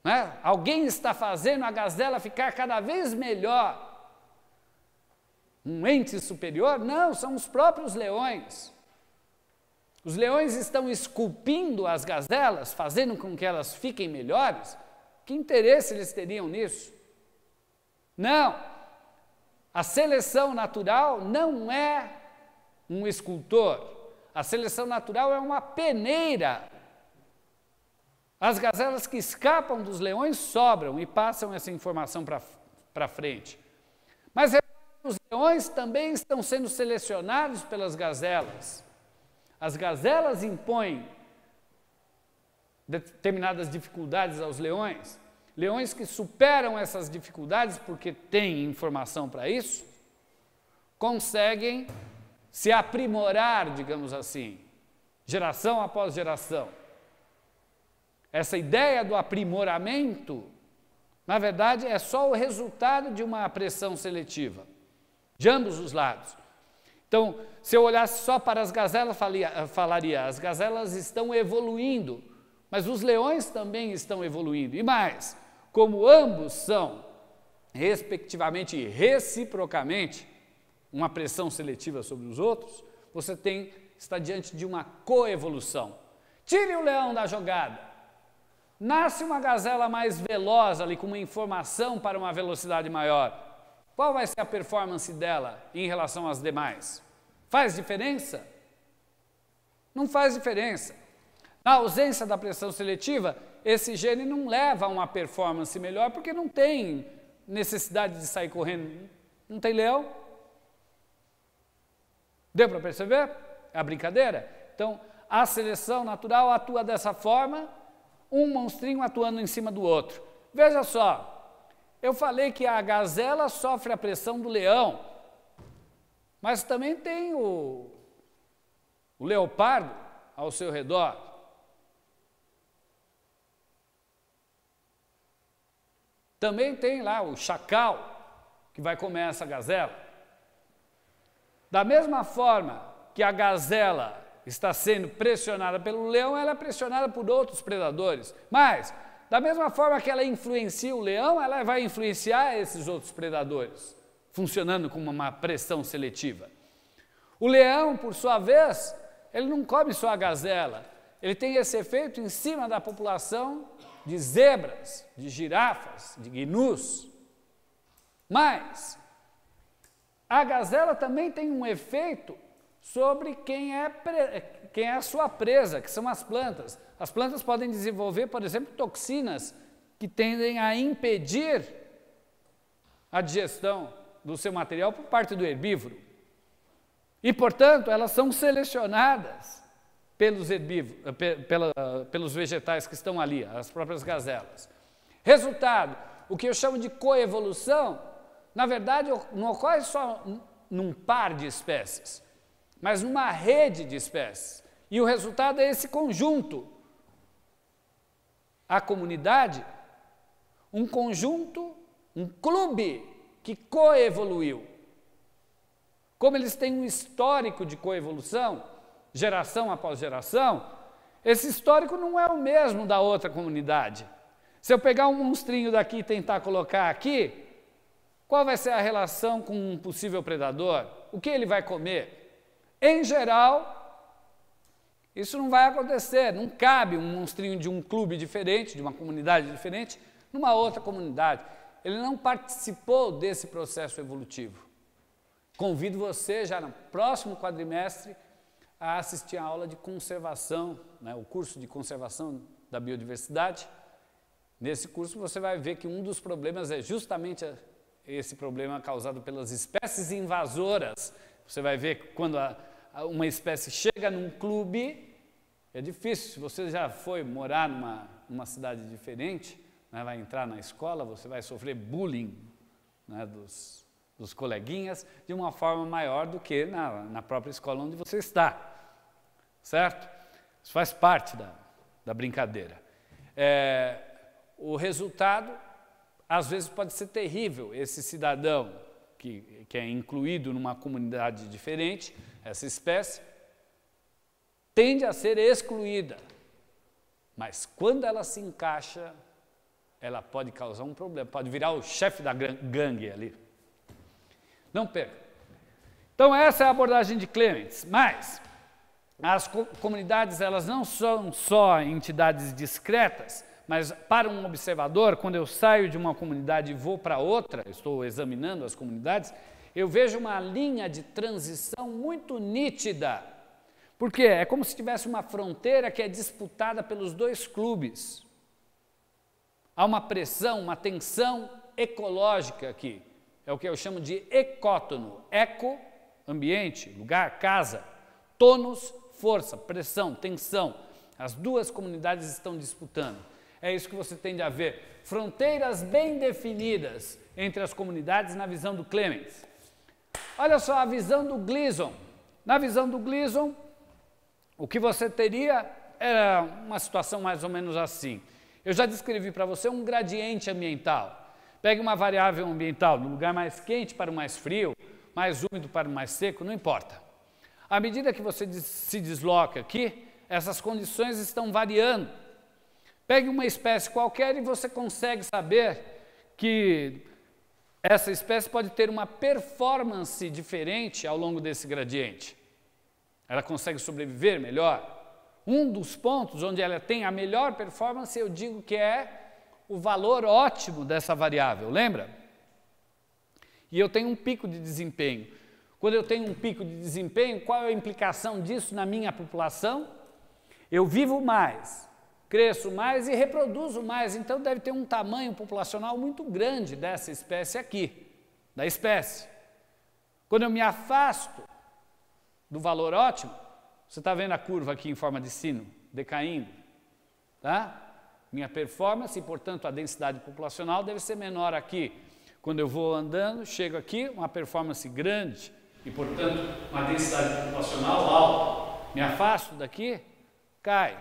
Né? Alguém está fazendo a gazela ficar cada vez melhor. Um ente superior? Não, são os próprios leões. Os leões estão esculpindo as gazelas, fazendo com que elas fiquem melhores? Que interesse eles teriam nisso? Não! A seleção natural não é um escultor. A seleção natural é uma peneira. As gazelas que escapam dos leões sobram e passam essa informação para frente. Mas é os leões também estão sendo selecionados pelas gazelas. As gazelas impõem determinadas dificuldades aos leões. Leões que superam essas dificuldades, porque têm informação para isso, conseguem se aprimorar, digamos assim, geração após geração. Essa ideia do aprimoramento, na verdade, é só o resultado de uma pressão seletiva, de ambos os lados. Então, se eu olhasse só para as gazelas, falia, eh, falaria: as gazelas estão evoluindo, mas os leões também estão evoluindo. E mais, como ambos são, respectivamente e reciprocamente, uma pressão seletiva sobre os outros, você tem está diante de uma coevolução. Tire o leão da jogada. Nasce uma gazela mais veloz ali, com uma informação para uma velocidade maior. Qual vai ser a performance dela em relação às demais? Faz diferença? Não faz diferença. Na ausência da pressão seletiva, esse gene não leva a uma performance melhor porque não tem necessidade de sair correndo. Não tem leão. Deu para perceber? É a brincadeira? Então, a seleção natural atua dessa forma, um monstrinho atuando em cima do outro. Veja só, eu falei que a gazela sofre a pressão do leão mas também tem o, o leopardo ao seu redor. Também tem lá o chacal, que vai comer essa gazela. Da mesma forma que a gazela está sendo pressionada pelo leão, ela é pressionada por outros predadores. Mas, da mesma forma que ela influencia o leão, ela vai influenciar esses outros predadores funcionando com uma pressão seletiva. O leão, por sua vez, ele não come só a gazela, ele tem esse efeito em cima da população de zebras, de girafas, de gnus. Mas a gazela também tem um efeito sobre quem é, quem é a sua presa, que são as plantas. As plantas podem desenvolver, por exemplo, toxinas que tendem a impedir a digestão do seu material por parte do herbívoro. E, portanto, elas são selecionadas pelos, herbívoros, eh, pela, pelos vegetais que estão ali, as próprias gazelas. Resultado, o que eu chamo de coevolução, na verdade, não ocorre só num par de espécies, mas numa rede de espécies. E o resultado é esse conjunto. A comunidade, um conjunto, um clube que coevoluiu. Como eles têm um histórico de coevolução, geração após geração, esse histórico não é o mesmo da outra comunidade. Se eu pegar um monstrinho daqui e tentar colocar aqui, qual vai ser a relação com um possível predador? O que ele vai comer? Em geral, isso não vai acontecer. Não cabe um monstrinho de um clube diferente, de uma comunidade diferente, numa outra comunidade ele não participou desse processo evolutivo. Convido você, já no próximo quadrimestre, a assistir a aula de conservação, né, o curso de conservação da biodiversidade. Nesse curso você vai ver que um dos problemas é justamente esse problema causado pelas espécies invasoras. Você vai ver que quando a, a, uma espécie chega num clube, é difícil. Se você já foi morar numa, numa cidade diferente, né, vai entrar na escola, você vai sofrer bullying né, dos, dos coleguinhas de uma forma maior do que na, na própria escola onde você está. Certo? Isso faz parte da, da brincadeira. É, o resultado, às vezes, pode ser terrível. Esse cidadão que, que é incluído numa comunidade diferente, essa espécie, tende a ser excluída. Mas quando ela se encaixa ela pode causar um problema, pode virar o chefe da gangue ali. Não perca. Então essa é a abordagem de Clements, mas as comunidades elas não são só entidades discretas, mas para um observador, quando eu saio de uma comunidade e vou para outra, estou examinando as comunidades, eu vejo uma linha de transição muito nítida. Porque é como se tivesse uma fronteira que é disputada pelos dois clubes. Há uma pressão, uma tensão ecológica aqui. É o que eu chamo de ecótono, eco, ambiente, lugar, casa, tonos, força, pressão, tensão. As duas comunidades estão disputando. É isso que você tem de haver. Fronteiras bem definidas entre as comunidades na visão do Clemens. Olha só a visão do Gleason. Na visão do Gleason, o que você teria era uma situação mais ou menos assim. Eu já descrevi para você um gradiente ambiental. Pegue uma variável ambiental, do lugar mais quente para o mais frio, mais úmido para o mais seco, não importa. À medida que você se desloca aqui, essas condições estão variando. Pegue uma espécie qualquer e você consegue saber que essa espécie pode ter uma performance diferente ao longo desse gradiente. Ela consegue sobreviver melhor, um dos pontos onde ela tem a melhor performance, eu digo que é o valor ótimo dessa variável, lembra? E eu tenho um pico de desempenho. Quando eu tenho um pico de desempenho, qual é a implicação disso na minha população? Eu vivo mais, cresço mais e reproduzo mais, então deve ter um tamanho populacional muito grande dessa espécie aqui, da espécie. Quando eu me afasto do valor ótimo, você está vendo a curva aqui em forma de sino, decaindo? Tá? Minha performance e, portanto, a densidade populacional deve ser menor aqui. Quando eu vou andando, chego aqui, uma performance grande e, portanto, uma densidade populacional alta. Me afasto daqui, cai.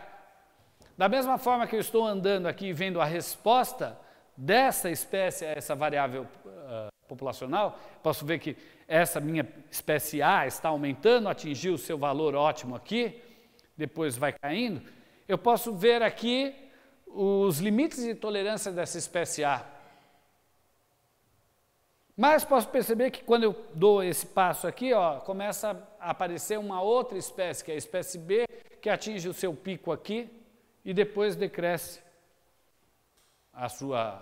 Da mesma forma que eu estou andando aqui e vendo a resposta dessa espécie a essa variável uh, populacional, posso ver que essa minha espécie A está aumentando, atingiu o seu valor ótimo aqui, depois vai caindo, eu posso ver aqui os limites de tolerância dessa espécie A. Mas posso perceber que quando eu dou esse passo aqui, ó, começa a aparecer uma outra espécie, que é a espécie B, que atinge o seu pico aqui e depois decresce a sua,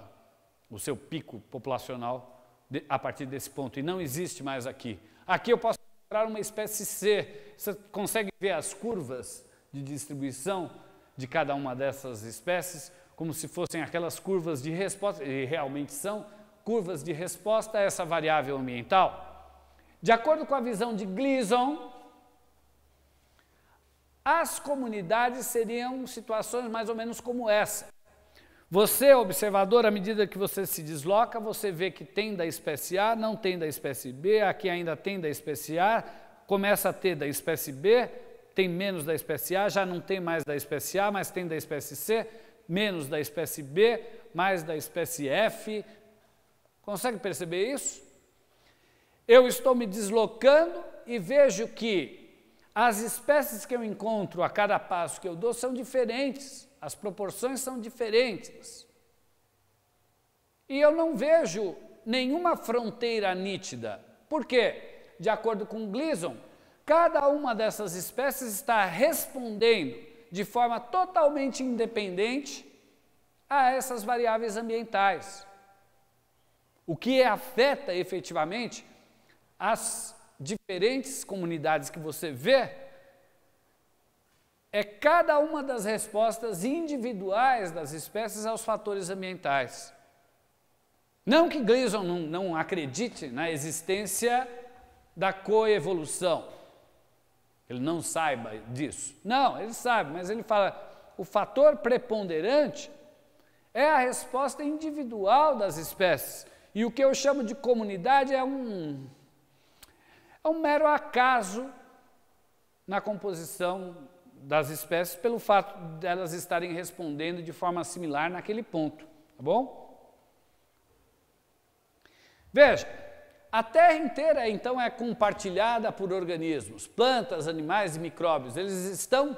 o seu pico populacional a partir desse ponto e não existe mais aqui. Aqui eu posso encontrar uma espécie C. Você consegue ver as curvas de distribuição de cada uma dessas espécies como se fossem aquelas curvas de resposta, e realmente são curvas de resposta a essa variável ambiental. De acordo com a visão de Gleason, as comunidades seriam situações mais ou menos como essa. Você, é observador, à medida que você se desloca, você vê que tem da espécie A, não tem da espécie B, aqui ainda tem da espécie A, começa a ter da espécie B, tem menos da espécie A, já não tem mais da espécie A, mas tem da espécie C, menos da espécie B, mais da espécie F. Consegue perceber isso? Eu estou me deslocando e vejo que as espécies que eu encontro a cada passo que eu dou são diferentes as proporções são diferentes. E eu não vejo nenhuma fronteira nítida. Por quê? De acordo com Gleason, cada uma dessas espécies está respondendo de forma totalmente independente a essas variáveis ambientais. O que afeta efetivamente as diferentes comunidades que você vê é cada uma das respostas individuais das espécies aos fatores ambientais. Não que Gleason não, não acredite na existência da coevolução, ele não saiba disso. Não, ele sabe, mas ele fala: o fator preponderante é a resposta individual das espécies. E o que eu chamo de comunidade é um, é um mero acaso na composição das espécies pelo fato delas estarem respondendo de forma similar naquele ponto, tá bom? Veja, a Terra inteira então é compartilhada por organismos, plantas, animais e micróbios. Eles estão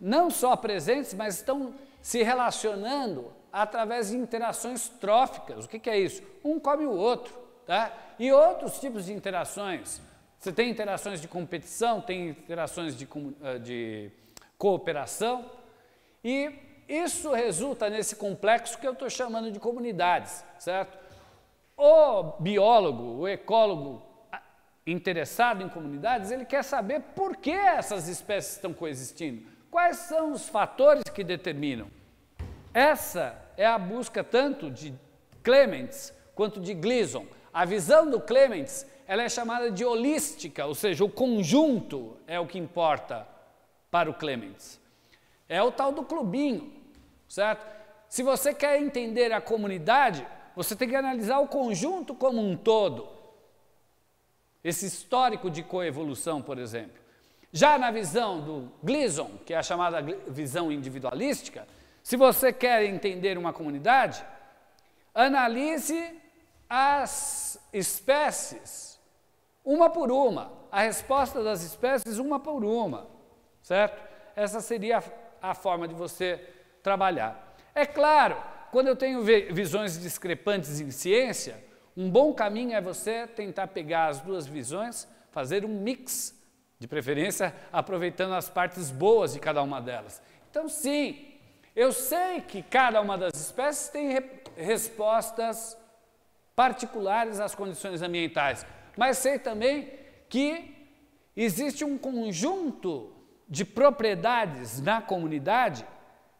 não só presentes, mas estão se relacionando através de interações tróficas. O que, que é isso? Um come o outro, tá? E outros tipos de interações. Você tem interações de competição, tem interações de, eh, de cooperação, e isso resulta nesse complexo que eu estou chamando de comunidades, certo? O biólogo, o ecólogo interessado em comunidades, ele quer saber por que essas espécies estão coexistindo, quais são os fatores que determinam. Essa é a busca tanto de Clements quanto de Gleason. A visão do Clements ela é chamada de holística, ou seja, o conjunto é o que importa, para o Clements. É o tal do clubinho, certo? Se você quer entender a comunidade, você tem que analisar o conjunto como um todo. Esse histórico de coevolução, por exemplo. Já na visão do Gleason, que é a chamada visão individualística, se você quer entender uma comunidade, analise as espécies uma por uma, a resposta das espécies uma por uma certo? Essa seria a, a forma de você trabalhar. É claro, quando eu tenho visões discrepantes em ciência, um bom caminho é você tentar pegar as duas visões, fazer um mix, de preferência aproveitando as partes boas de cada uma delas. Então, sim, eu sei que cada uma das espécies tem re respostas particulares às condições ambientais, mas sei também que existe um conjunto de propriedades na comunidade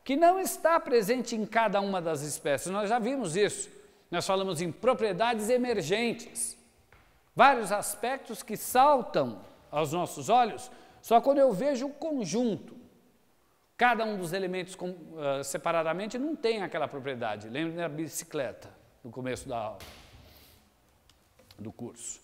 que não está presente em cada uma das espécies. Nós já vimos isso. Nós falamos em propriedades emergentes. Vários aspectos que saltam aos nossos olhos só quando eu vejo o conjunto. Cada um dos elementos com, uh, separadamente não tem aquela propriedade. Lembre da bicicleta no começo da aula, do curso.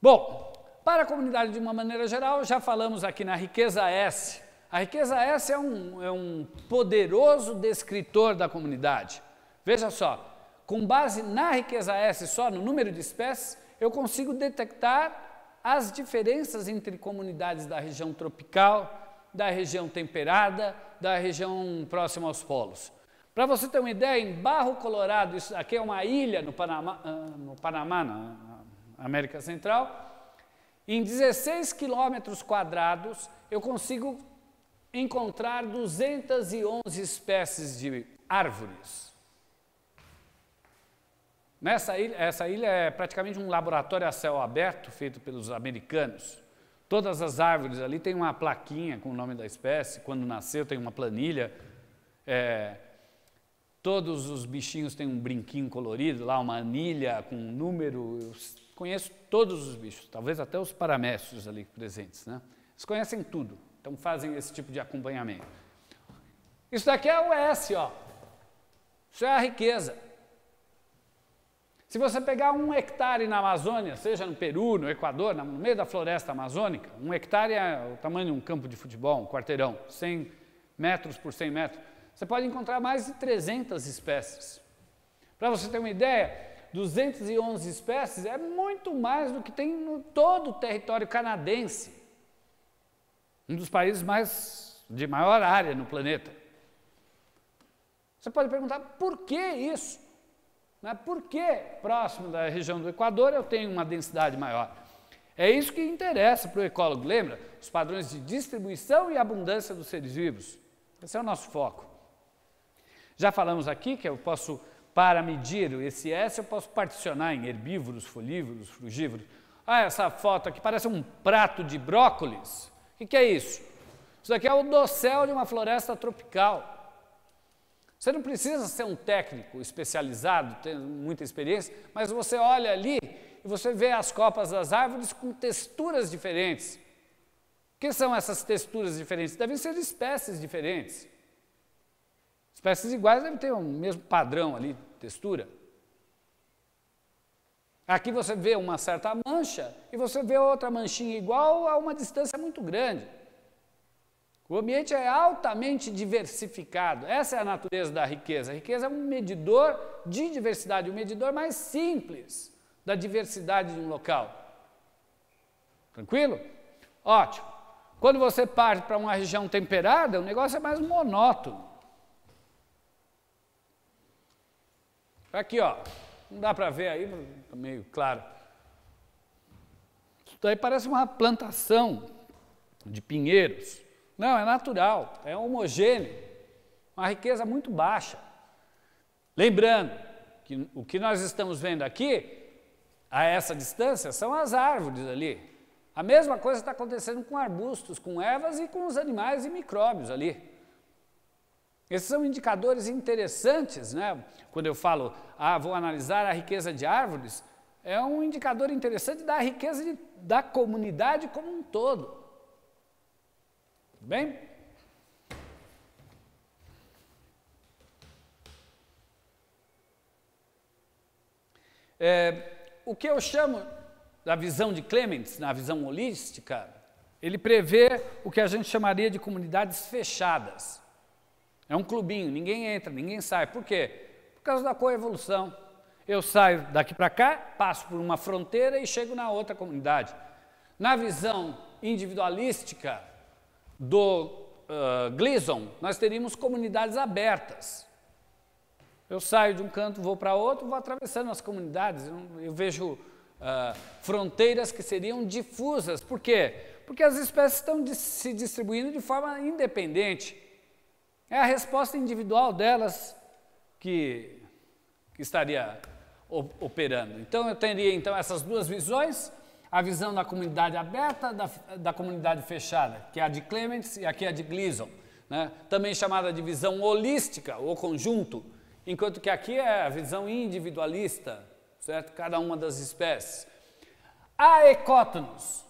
Bom, para a comunidade de uma maneira geral, já falamos aqui na riqueza S. A riqueza S é um, é um poderoso descritor da comunidade. Veja só, com base na riqueza S só, no número de espécies, eu consigo detectar as diferenças entre comunidades da região tropical, da região temperada, da região próxima aos polos. Para você ter uma ideia, em Barro Colorado, isso aqui é uma ilha no Panamá, ah, no Panamá na América Central, em 16 quilômetros quadrados, eu consigo encontrar 211 espécies de árvores. Nessa ilha, essa ilha é praticamente um laboratório a céu aberto feito pelos americanos. Todas as árvores ali têm uma plaquinha com o nome da espécie, quando nasceu tem uma planilha. É, Todos os bichinhos têm um brinquinho colorido lá, uma anilha com um número. Eu conheço todos os bichos, talvez até os paramécios ali presentes. Né? Eles conhecem tudo, então fazem esse tipo de acompanhamento. Isso daqui é o S, ó. Isso é a riqueza. Se você pegar um hectare na Amazônia, seja no Peru, no Equador, no meio da floresta amazônica, um hectare é o tamanho de um campo de futebol, um quarteirão, 100 metros por 100 metros. Você pode encontrar mais de 300 espécies. Para você ter uma ideia, 211 espécies é muito mais do que tem no todo o território canadense, um dos países mais de maior área no planeta. Você pode perguntar por que isso? Né? Por que próximo da região do Equador eu tenho uma densidade maior? É isso que interessa para o ecólogo, lembra? Os padrões de distribuição e abundância dos seres vivos. Esse é o nosso foco. Já falamos aqui que eu posso, para medir esse S, eu posso particionar em herbívoros, folívoros, frugívoros. Ah, essa foto aqui parece um prato de brócolis. O que, que é isso? Isso aqui é o dossel de uma floresta tropical. Você não precisa ser um técnico especializado, ter muita experiência, mas você olha ali e você vê as copas das árvores com texturas diferentes. O que são essas texturas diferentes? Devem ser espécies diferentes. Espécies iguais devem ter o mesmo padrão ali, textura. Aqui você vê uma certa mancha e você vê outra manchinha igual a uma distância muito grande. O ambiente é altamente diversificado. Essa é a natureza da riqueza. A riqueza é um medidor de diversidade, um medidor mais simples da diversidade de um local. Tranquilo? Ótimo. Quando você parte para uma região temperada, o negócio é mais monótono. Aqui, ó. Não dá para ver aí, tá meio claro. Isso daí parece uma plantação de pinheiros. Não, é natural, é homogêneo. Uma riqueza muito baixa. Lembrando que o que nós estamos vendo aqui, a essa distância, são as árvores ali. A mesma coisa está acontecendo com arbustos, com ervas e com os animais e micróbios ali. Esses são indicadores interessantes, né? Quando eu falo, ah, vou analisar a riqueza de árvores, é um indicador interessante da riqueza de, da comunidade como um todo. bem? É, o que eu chamo da visão de Clements, na visão holística, ele prevê o que a gente chamaria de comunidades fechadas. É um clubinho, ninguém entra, ninguém sai. Por quê? Por causa da coevolução. Eu saio daqui para cá, passo por uma fronteira e chego na outra comunidade. Na visão individualística do uh, Gleason, nós teríamos comunidades abertas. Eu saio de um canto, vou para outro, vou atravessando as comunidades. Eu, eu vejo uh, fronteiras que seriam difusas. Por quê? Porque as espécies estão se distribuindo de forma independente. É a resposta individual delas que, que estaria operando. Então eu teria então essas duas visões, a visão da comunidade aberta, da, da comunidade fechada, que é a de Clements e aqui é a de Gleason, né? também chamada de visão holística ou conjunto, enquanto que aqui é a visão individualista, certo? Cada uma das espécies. A ecótonos,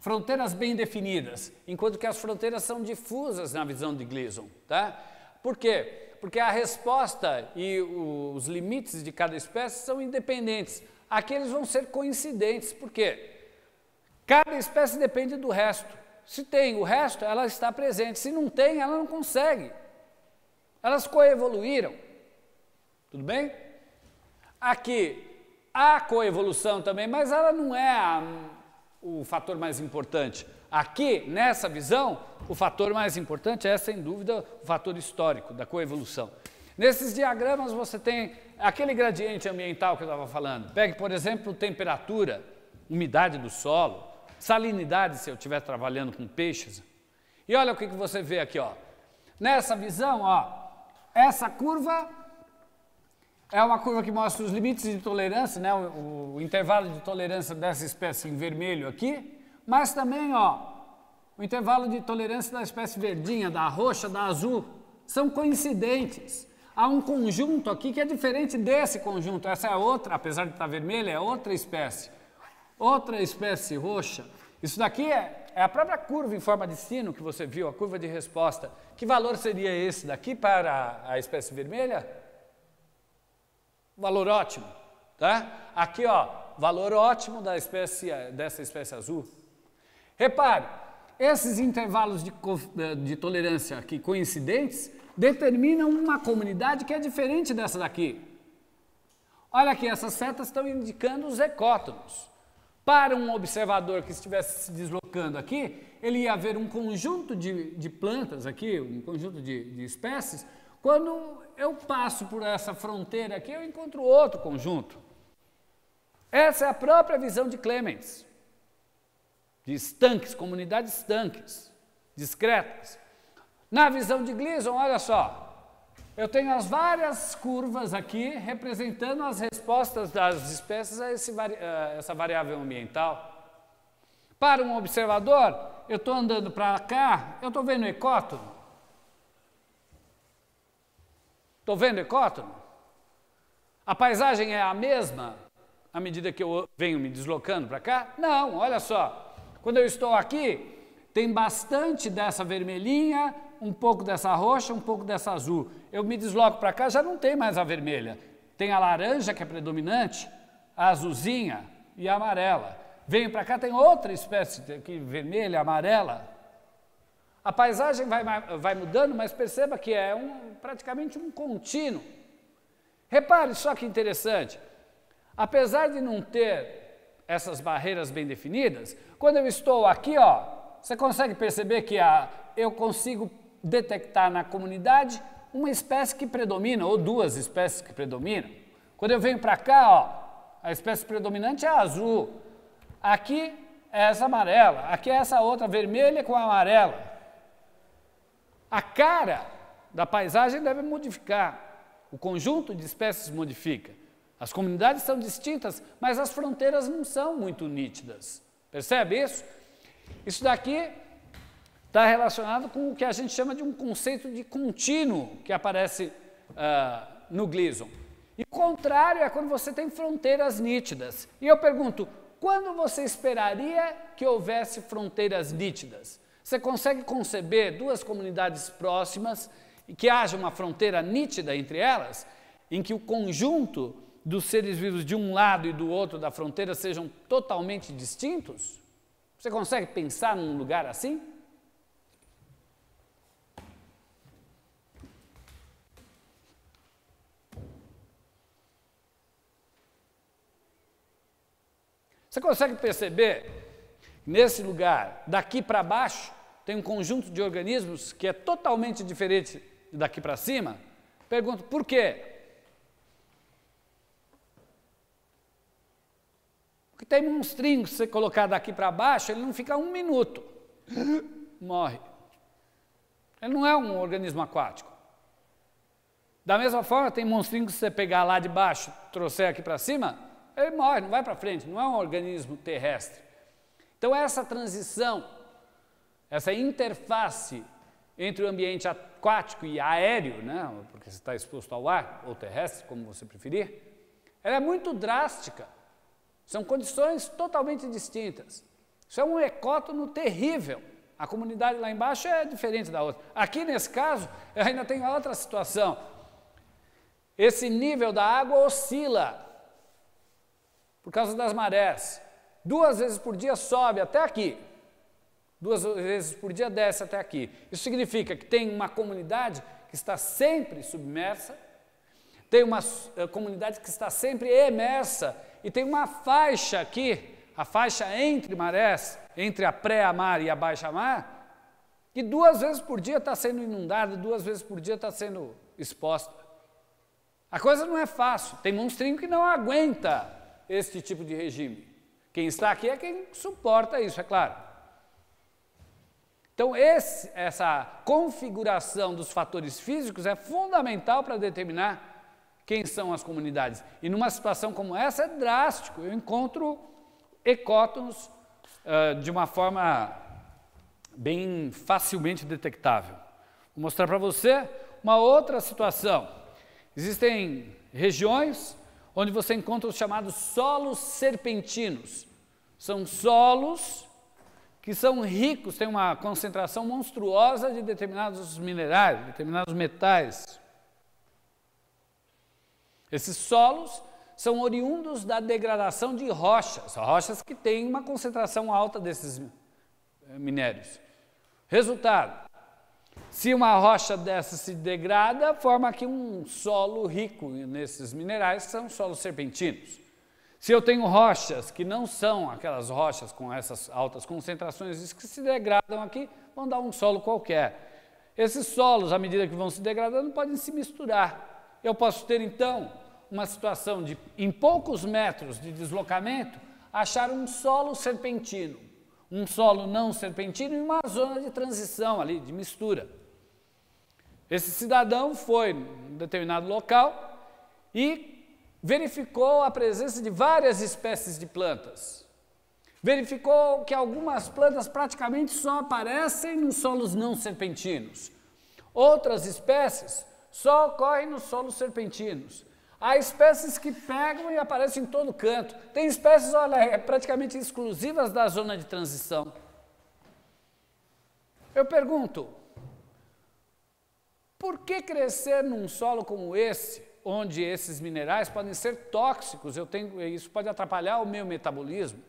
Fronteiras bem definidas, enquanto que as fronteiras são difusas na visão de Gleason. Tá? Por quê? Porque a resposta e os limites de cada espécie são independentes. Aqui eles vão ser coincidentes, por quê? Cada espécie depende do resto. Se tem o resto, ela está presente. Se não tem, ela não consegue. Elas coevoluíram. Tudo bem? Aqui há coevolução também, mas ela não é a, o fator mais importante. Aqui, nessa visão, o fator mais importante é, sem dúvida, o fator histórico da coevolução. Nesses diagramas você tem aquele gradiente ambiental que eu estava falando. Pegue, por exemplo, temperatura, umidade do solo, salinidade, se eu estiver trabalhando com peixes. E olha o que, que você vê aqui. Ó. Nessa visão, ó, essa curva é uma curva que mostra os limites de tolerância, né? O, o, intervalo de tolerância dessa espécie em vermelho aqui, mas também ó, o intervalo de tolerância da espécie verdinha, da roxa, da azul, são coincidentes. Há um conjunto aqui que é diferente desse conjunto. Essa é outra, apesar de estar tá vermelha, é outra espécie. Outra espécie roxa. Isso daqui é, é a própria curva em forma de sino que você viu, a curva de resposta. Que valor seria esse daqui para a espécie vermelha? valor ótimo, tá? Aqui, ó, valor ótimo da espécie, dessa espécie azul. Repare, esses intervalos de, eh, de tolerância aqui coincidentes determinam uma comunidade que é diferente dessa daqui. Olha aqui, essas setas estão indicando os ecótonos. Para um observador que estivesse se deslocando aqui, ele ia ver um conjunto de, de plantas aqui, um conjunto de, de espécies, quando eu passo por essa fronteira aqui, eu encontro outro conjunto. Essa é a própria visão de Clemens, de estanques, comunidades estanques, discretas. Na visão de Gleason, olha só, eu tenho as várias curvas aqui representando as respostas das espécies a, esse, a essa variável ambiental. Para um observador, eu estou andando para cá, eu estou vendo ecótono. Estou vendo ecótono? A paisagem é a mesma à medida que eu venho me deslocando para cá? Não, olha só. Quando eu estou aqui, tem bastante dessa vermelhinha, um pouco dessa roxa, um pouco dessa azul. Eu me desloco para cá, já não tem mais a vermelha. Tem a laranja, que é predominante, a azulzinha e a amarela. Venho para cá, tem outra espécie, que vermelha, amarela, a paisagem vai, vai mudando, mas perceba que é um, praticamente um contínuo. Repare só que interessante. Apesar de não ter essas barreiras bem definidas, quando eu estou aqui, ó, você consegue perceber que a, eu consigo detectar na comunidade uma espécie que predomina, ou duas espécies que predominam. Quando eu venho para cá, ó, a espécie predominante é a azul. Aqui é essa amarela, aqui é essa outra vermelha com amarela. A cara da paisagem deve modificar, o conjunto de espécies modifica. As comunidades são distintas, mas as fronteiras não são muito nítidas. Percebe isso? Isso daqui está relacionado com o que a gente chama de um conceito de contínuo que aparece uh, no Gleason. E o contrário é quando você tem fronteiras nítidas. E eu pergunto, quando você esperaria que houvesse fronteiras nítidas? Você consegue conceber duas comunidades próximas e que haja uma fronteira nítida entre elas, em que o conjunto dos seres vivos de um lado e do outro da fronteira sejam totalmente distintos? Você consegue pensar num lugar assim? Você consegue perceber nesse lugar, daqui para baixo, tem um conjunto de organismos que é totalmente diferente daqui para cima, pergunto por quê? Porque tem monstrinho que você colocar daqui para baixo, ele não fica um minuto, morre. Ele não é um organismo aquático. Da mesma forma, tem monstrinho que você pegar lá de baixo, trouxer aqui para cima, ele morre, não vai para frente, não é um organismo terrestre. Então, essa transição essa interface entre o ambiente aquático e aéreo, né, porque você está exposto ao ar ou terrestre, como você preferir, ela é muito drástica. São condições totalmente distintas. Isso é um ecótono terrível. A comunidade lá embaixo é diferente da outra. Aqui, nesse caso, eu ainda tem outra situação. Esse nível da água oscila por causa das marés. Duas vezes por dia sobe até aqui, duas vezes por dia desce até aqui. Isso significa que tem uma comunidade que está sempre submersa, tem uma eh, comunidade que está sempre emersa e tem uma faixa aqui, a faixa entre marés, entre a pré-mar e a baixa-mar, que duas vezes por dia está sendo inundada, duas vezes por dia está sendo exposta. A coisa não é fácil, tem monstrinho que não aguenta este tipo de regime. Quem está aqui é quem suporta isso, é claro. Então, esse, essa configuração dos fatores físicos é fundamental para determinar quem são as comunidades. E numa situação como essa é drástico. Eu encontro ecótonos uh, de uma forma bem facilmente detectável. Vou mostrar para você uma outra situação. Existem regiões onde você encontra os chamados solos serpentinos. São solos que são ricos, têm uma concentração monstruosa de determinados minerais, determinados metais. Esses solos são oriundos da degradação de rochas, rochas que têm uma concentração alta desses eh, minérios. Resultado: se uma rocha dessa se degrada, forma aqui um solo rico nesses minerais, que são solos serpentinos. Se eu tenho rochas que não são aquelas rochas com essas altas concentrações que se degradam aqui, vão dar um solo qualquer. Esses solos, à medida que vão se degradando, podem se misturar. Eu posso ter, então, uma situação de, em poucos metros de deslocamento, achar um solo serpentino, um solo não serpentino e uma zona de transição ali, de mistura. Esse cidadão foi em um determinado local e verificou a presença de várias espécies de plantas. Verificou que algumas plantas praticamente só aparecem nos solos não serpentinos. Outras espécies só ocorrem nos solos serpentinos. Há espécies que pegam e aparecem em todo canto. Tem espécies, olha, é praticamente exclusivas da zona de transição. Eu pergunto, por que crescer num solo como esse onde esses minerais podem ser tóxicos, eu tenho, isso pode atrapalhar o meu metabolismo.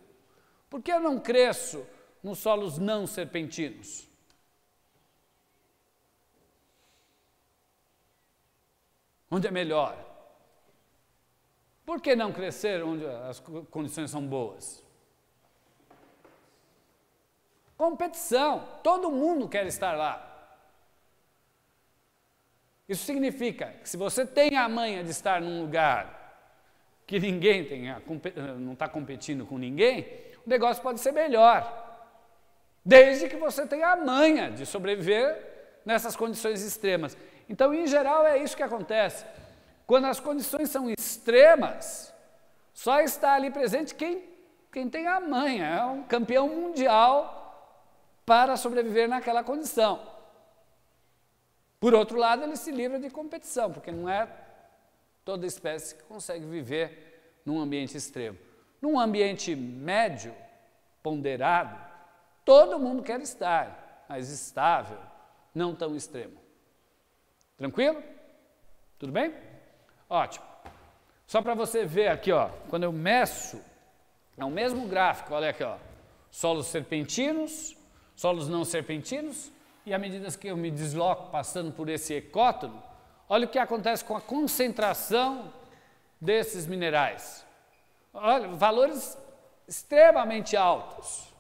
Por que eu não cresço nos solos não serpentinos? Onde é melhor? Por que não crescer onde as condições são boas? Competição, todo mundo quer estar lá. Isso significa que se você tem a manha de estar num lugar que ninguém tem, não está competindo com ninguém, o negócio pode ser melhor. Desde que você tenha a manha de sobreviver nessas condições extremas. Então, em geral, é isso que acontece. Quando as condições são extremas, só está ali presente quem, quem tem a manha, é um campeão mundial para sobreviver naquela condição. Por outro lado, ele se livra de competição, porque não é toda espécie que consegue viver num ambiente extremo. Num ambiente médio, ponderado, todo mundo quer estar, mas estável, não tão extremo. Tranquilo? Tudo bem? Ótimo. Só para você ver aqui, ó, quando eu meço, é o mesmo gráfico, olha aqui, ó. Solos serpentinos, solos não serpentinos, e à medida que eu me desloco passando por esse ecótono, olha o que acontece com a concentração desses minerais. Olha, valores extremamente altos.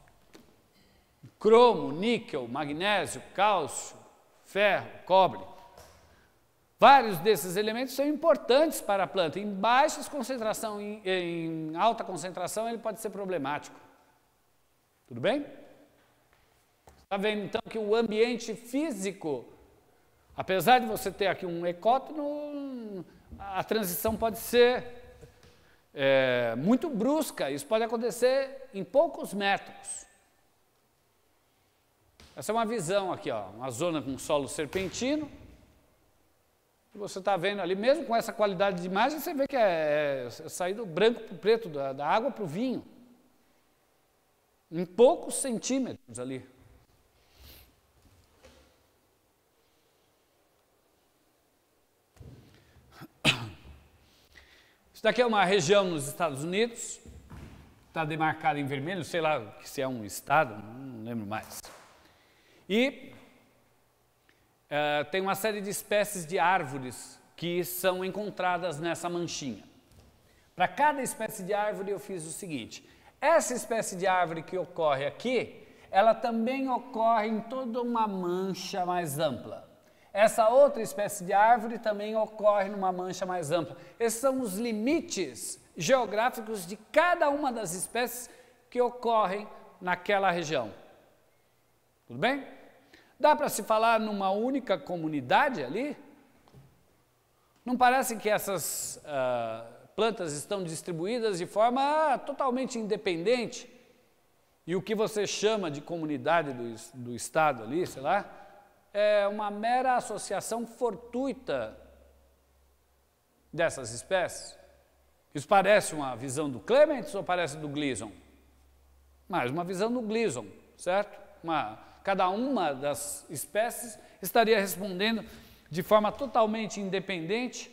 Cromo, níquel, magnésio, cálcio, ferro, cobre. Vários desses elementos são importantes para a planta. Em baixas concentração, em, em alta concentração, ele pode ser problemático. Tudo bem? Está vendo então que o ambiente físico, apesar de você ter aqui um ecótono, a transição pode ser é, muito brusca, isso pode acontecer em poucos metros. Essa é uma visão aqui, ó, uma zona com solo serpentino. Você está vendo ali, mesmo com essa qualidade de imagem, você vê que é, é, é sair do branco para o preto, da, da água para o vinho. Em poucos centímetros ali. Isso daqui é uma região nos Estados Unidos, está demarcada em vermelho, sei lá se é um estado, não lembro mais. E uh, tem uma série de espécies de árvores que são encontradas nessa manchinha. Para cada espécie de árvore eu fiz o seguinte: essa espécie de árvore que ocorre aqui, ela também ocorre em toda uma mancha mais ampla. Essa outra espécie de árvore também ocorre numa mancha mais ampla. Esses são os limites geográficos de cada uma das espécies que ocorrem naquela região. Tudo bem? Dá para se falar numa única comunidade ali? Não parece que essas uh, plantas estão distribuídas de forma totalmente independente? E o que você chama de comunidade do, do estado ali, sei lá, é uma mera associação fortuita dessas espécies. Isso parece uma visão do Clements ou parece do Gleason? Mais uma visão do Gleason, certo? Uma, cada uma das espécies estaria respondendo de forma totalmente independente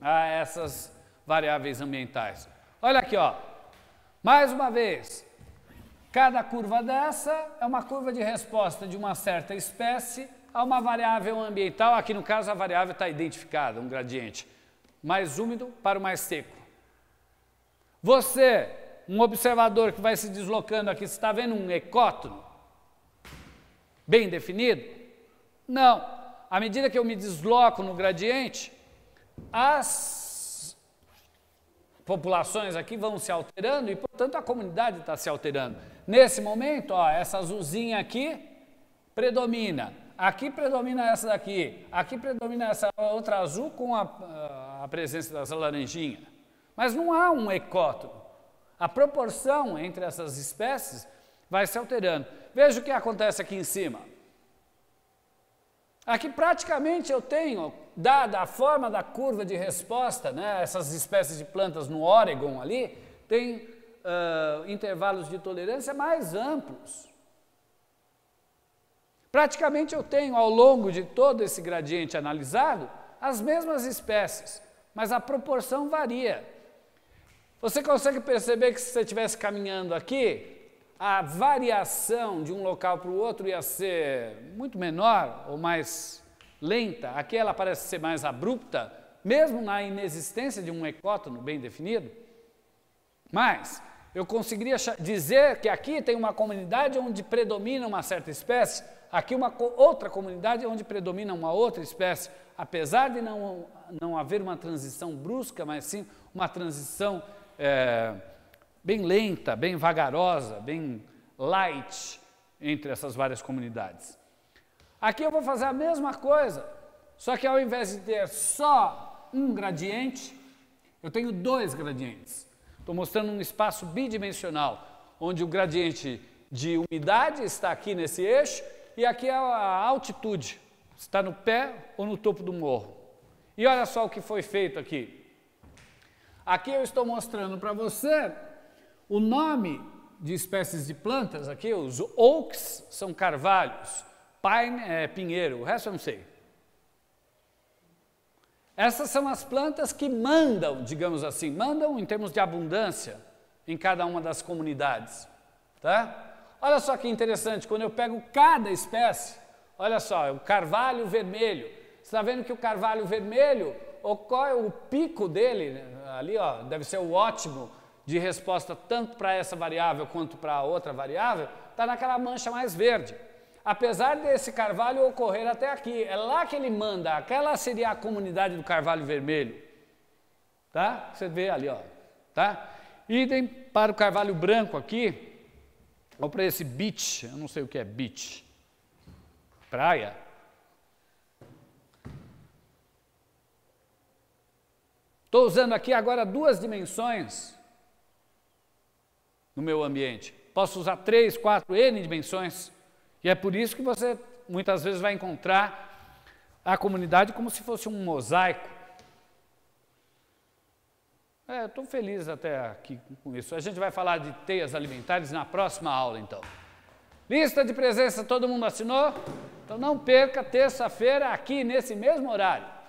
a essas variáveis ambientais. Olha aqui, ó. Mais uma vez, Cada curva dessa é uma curva de resposta de uma certa espécie a uma variável ambiental, aqui no caso a variável está identificada, um gradiente, mais úmido para o mais seco. Você, um observador que vai se deslocando aqui, você está vendo um ecótono bem definido? Não. À medida que eu me desloco no gradiente, as populações aqui vão se alterando e, portanto, a comunidade está se alterando. Nesse momento, ó, essa azulzinha aqui predomina. Aqui predomina essa daqui. Aqui predomina essa outra azul com a, a presença das laranjinhas. Mas não há um ecótono. A proporção entre essas espécies vai se alterando. Veja o que acontece aqui em cima. Aqui praticamente eu tenho, dada a forma da curva de resposta, né, essas espécies de plantas no Oregon ali, tem uh, intervalos de tolerância mais amplos. Praticamente eu tenho, ao longo de todo esse gradiente analisado, as mesmas espécies, mas a proporção varia. Você consegue perceber que se você estivesse caminhando aqui, a variação de um local para o outro ia ser muito menor ou mais lenta. Aqui ela parece ser mais abrupta, mesmo na inexistência de um ecótono bem definido. Mas, eu conseguiria dizer que aqui tem uma comunidade onde predomina uma certa espécie, aqui uma outra comunidade onde predomina uma outra espécie, apesar de não, não haver uma transição brusca, mas sim uma transição é, bem lenta, bem vagarosa, bem light entre essas várias comunidades. Aqui eu vou fazer a mesma coisa, só que ao invés de ter só um gradiente, eu tenho dois gradientes. Estou mostrando um espaço bidimensional, onde o gradiente de umidade está aqui nesse eixo e aqui é a altitude, está no pé ou no topo do morro. E olha só o que foi feito aqui. Aqui eu estou mostrando para você o nome de espécies de plantas, aqui os oaks são carvalhos, pine é pinheiro, o resto eu não sei. Essas são as plantas que mandam, digamos assim, mandam em termos de abundância em cada uma das comunidades, tá? Olha só que interessante, quando eu pego cada espécie, olha só, é o carvalho vermelho. Você está vendo que o carvalho vermelho ocorre é o pico dele, né, ali ó, deve ser o ótimo de resposta tanto para essa variável quanto para a outra variável, está naquela mancha mais verde apesar desse carvalho ocorrer até aqui, é lá que ele manda, aquela seria a comunidade do carvalho vermelho. Tá? Você vê ali, ó. Tá? Idem para o carvalho branco aqui, ou para esse beach, eu não sei o que é beach, praia. Estou usando aqui agora duas dimensões no meu ambiente. Posso usar três, quatro N dimensões. E é por isso que você muitas vezes vai encontrar a comunidade como se fosse um mosaico. É, estou feliz até aqui com isso. A gente vai falar de teias alimentares na próxima aula, então. Lista de presença, todo mundo assinou? Então não perca, terça-feira, aqui nesse mesmo horário.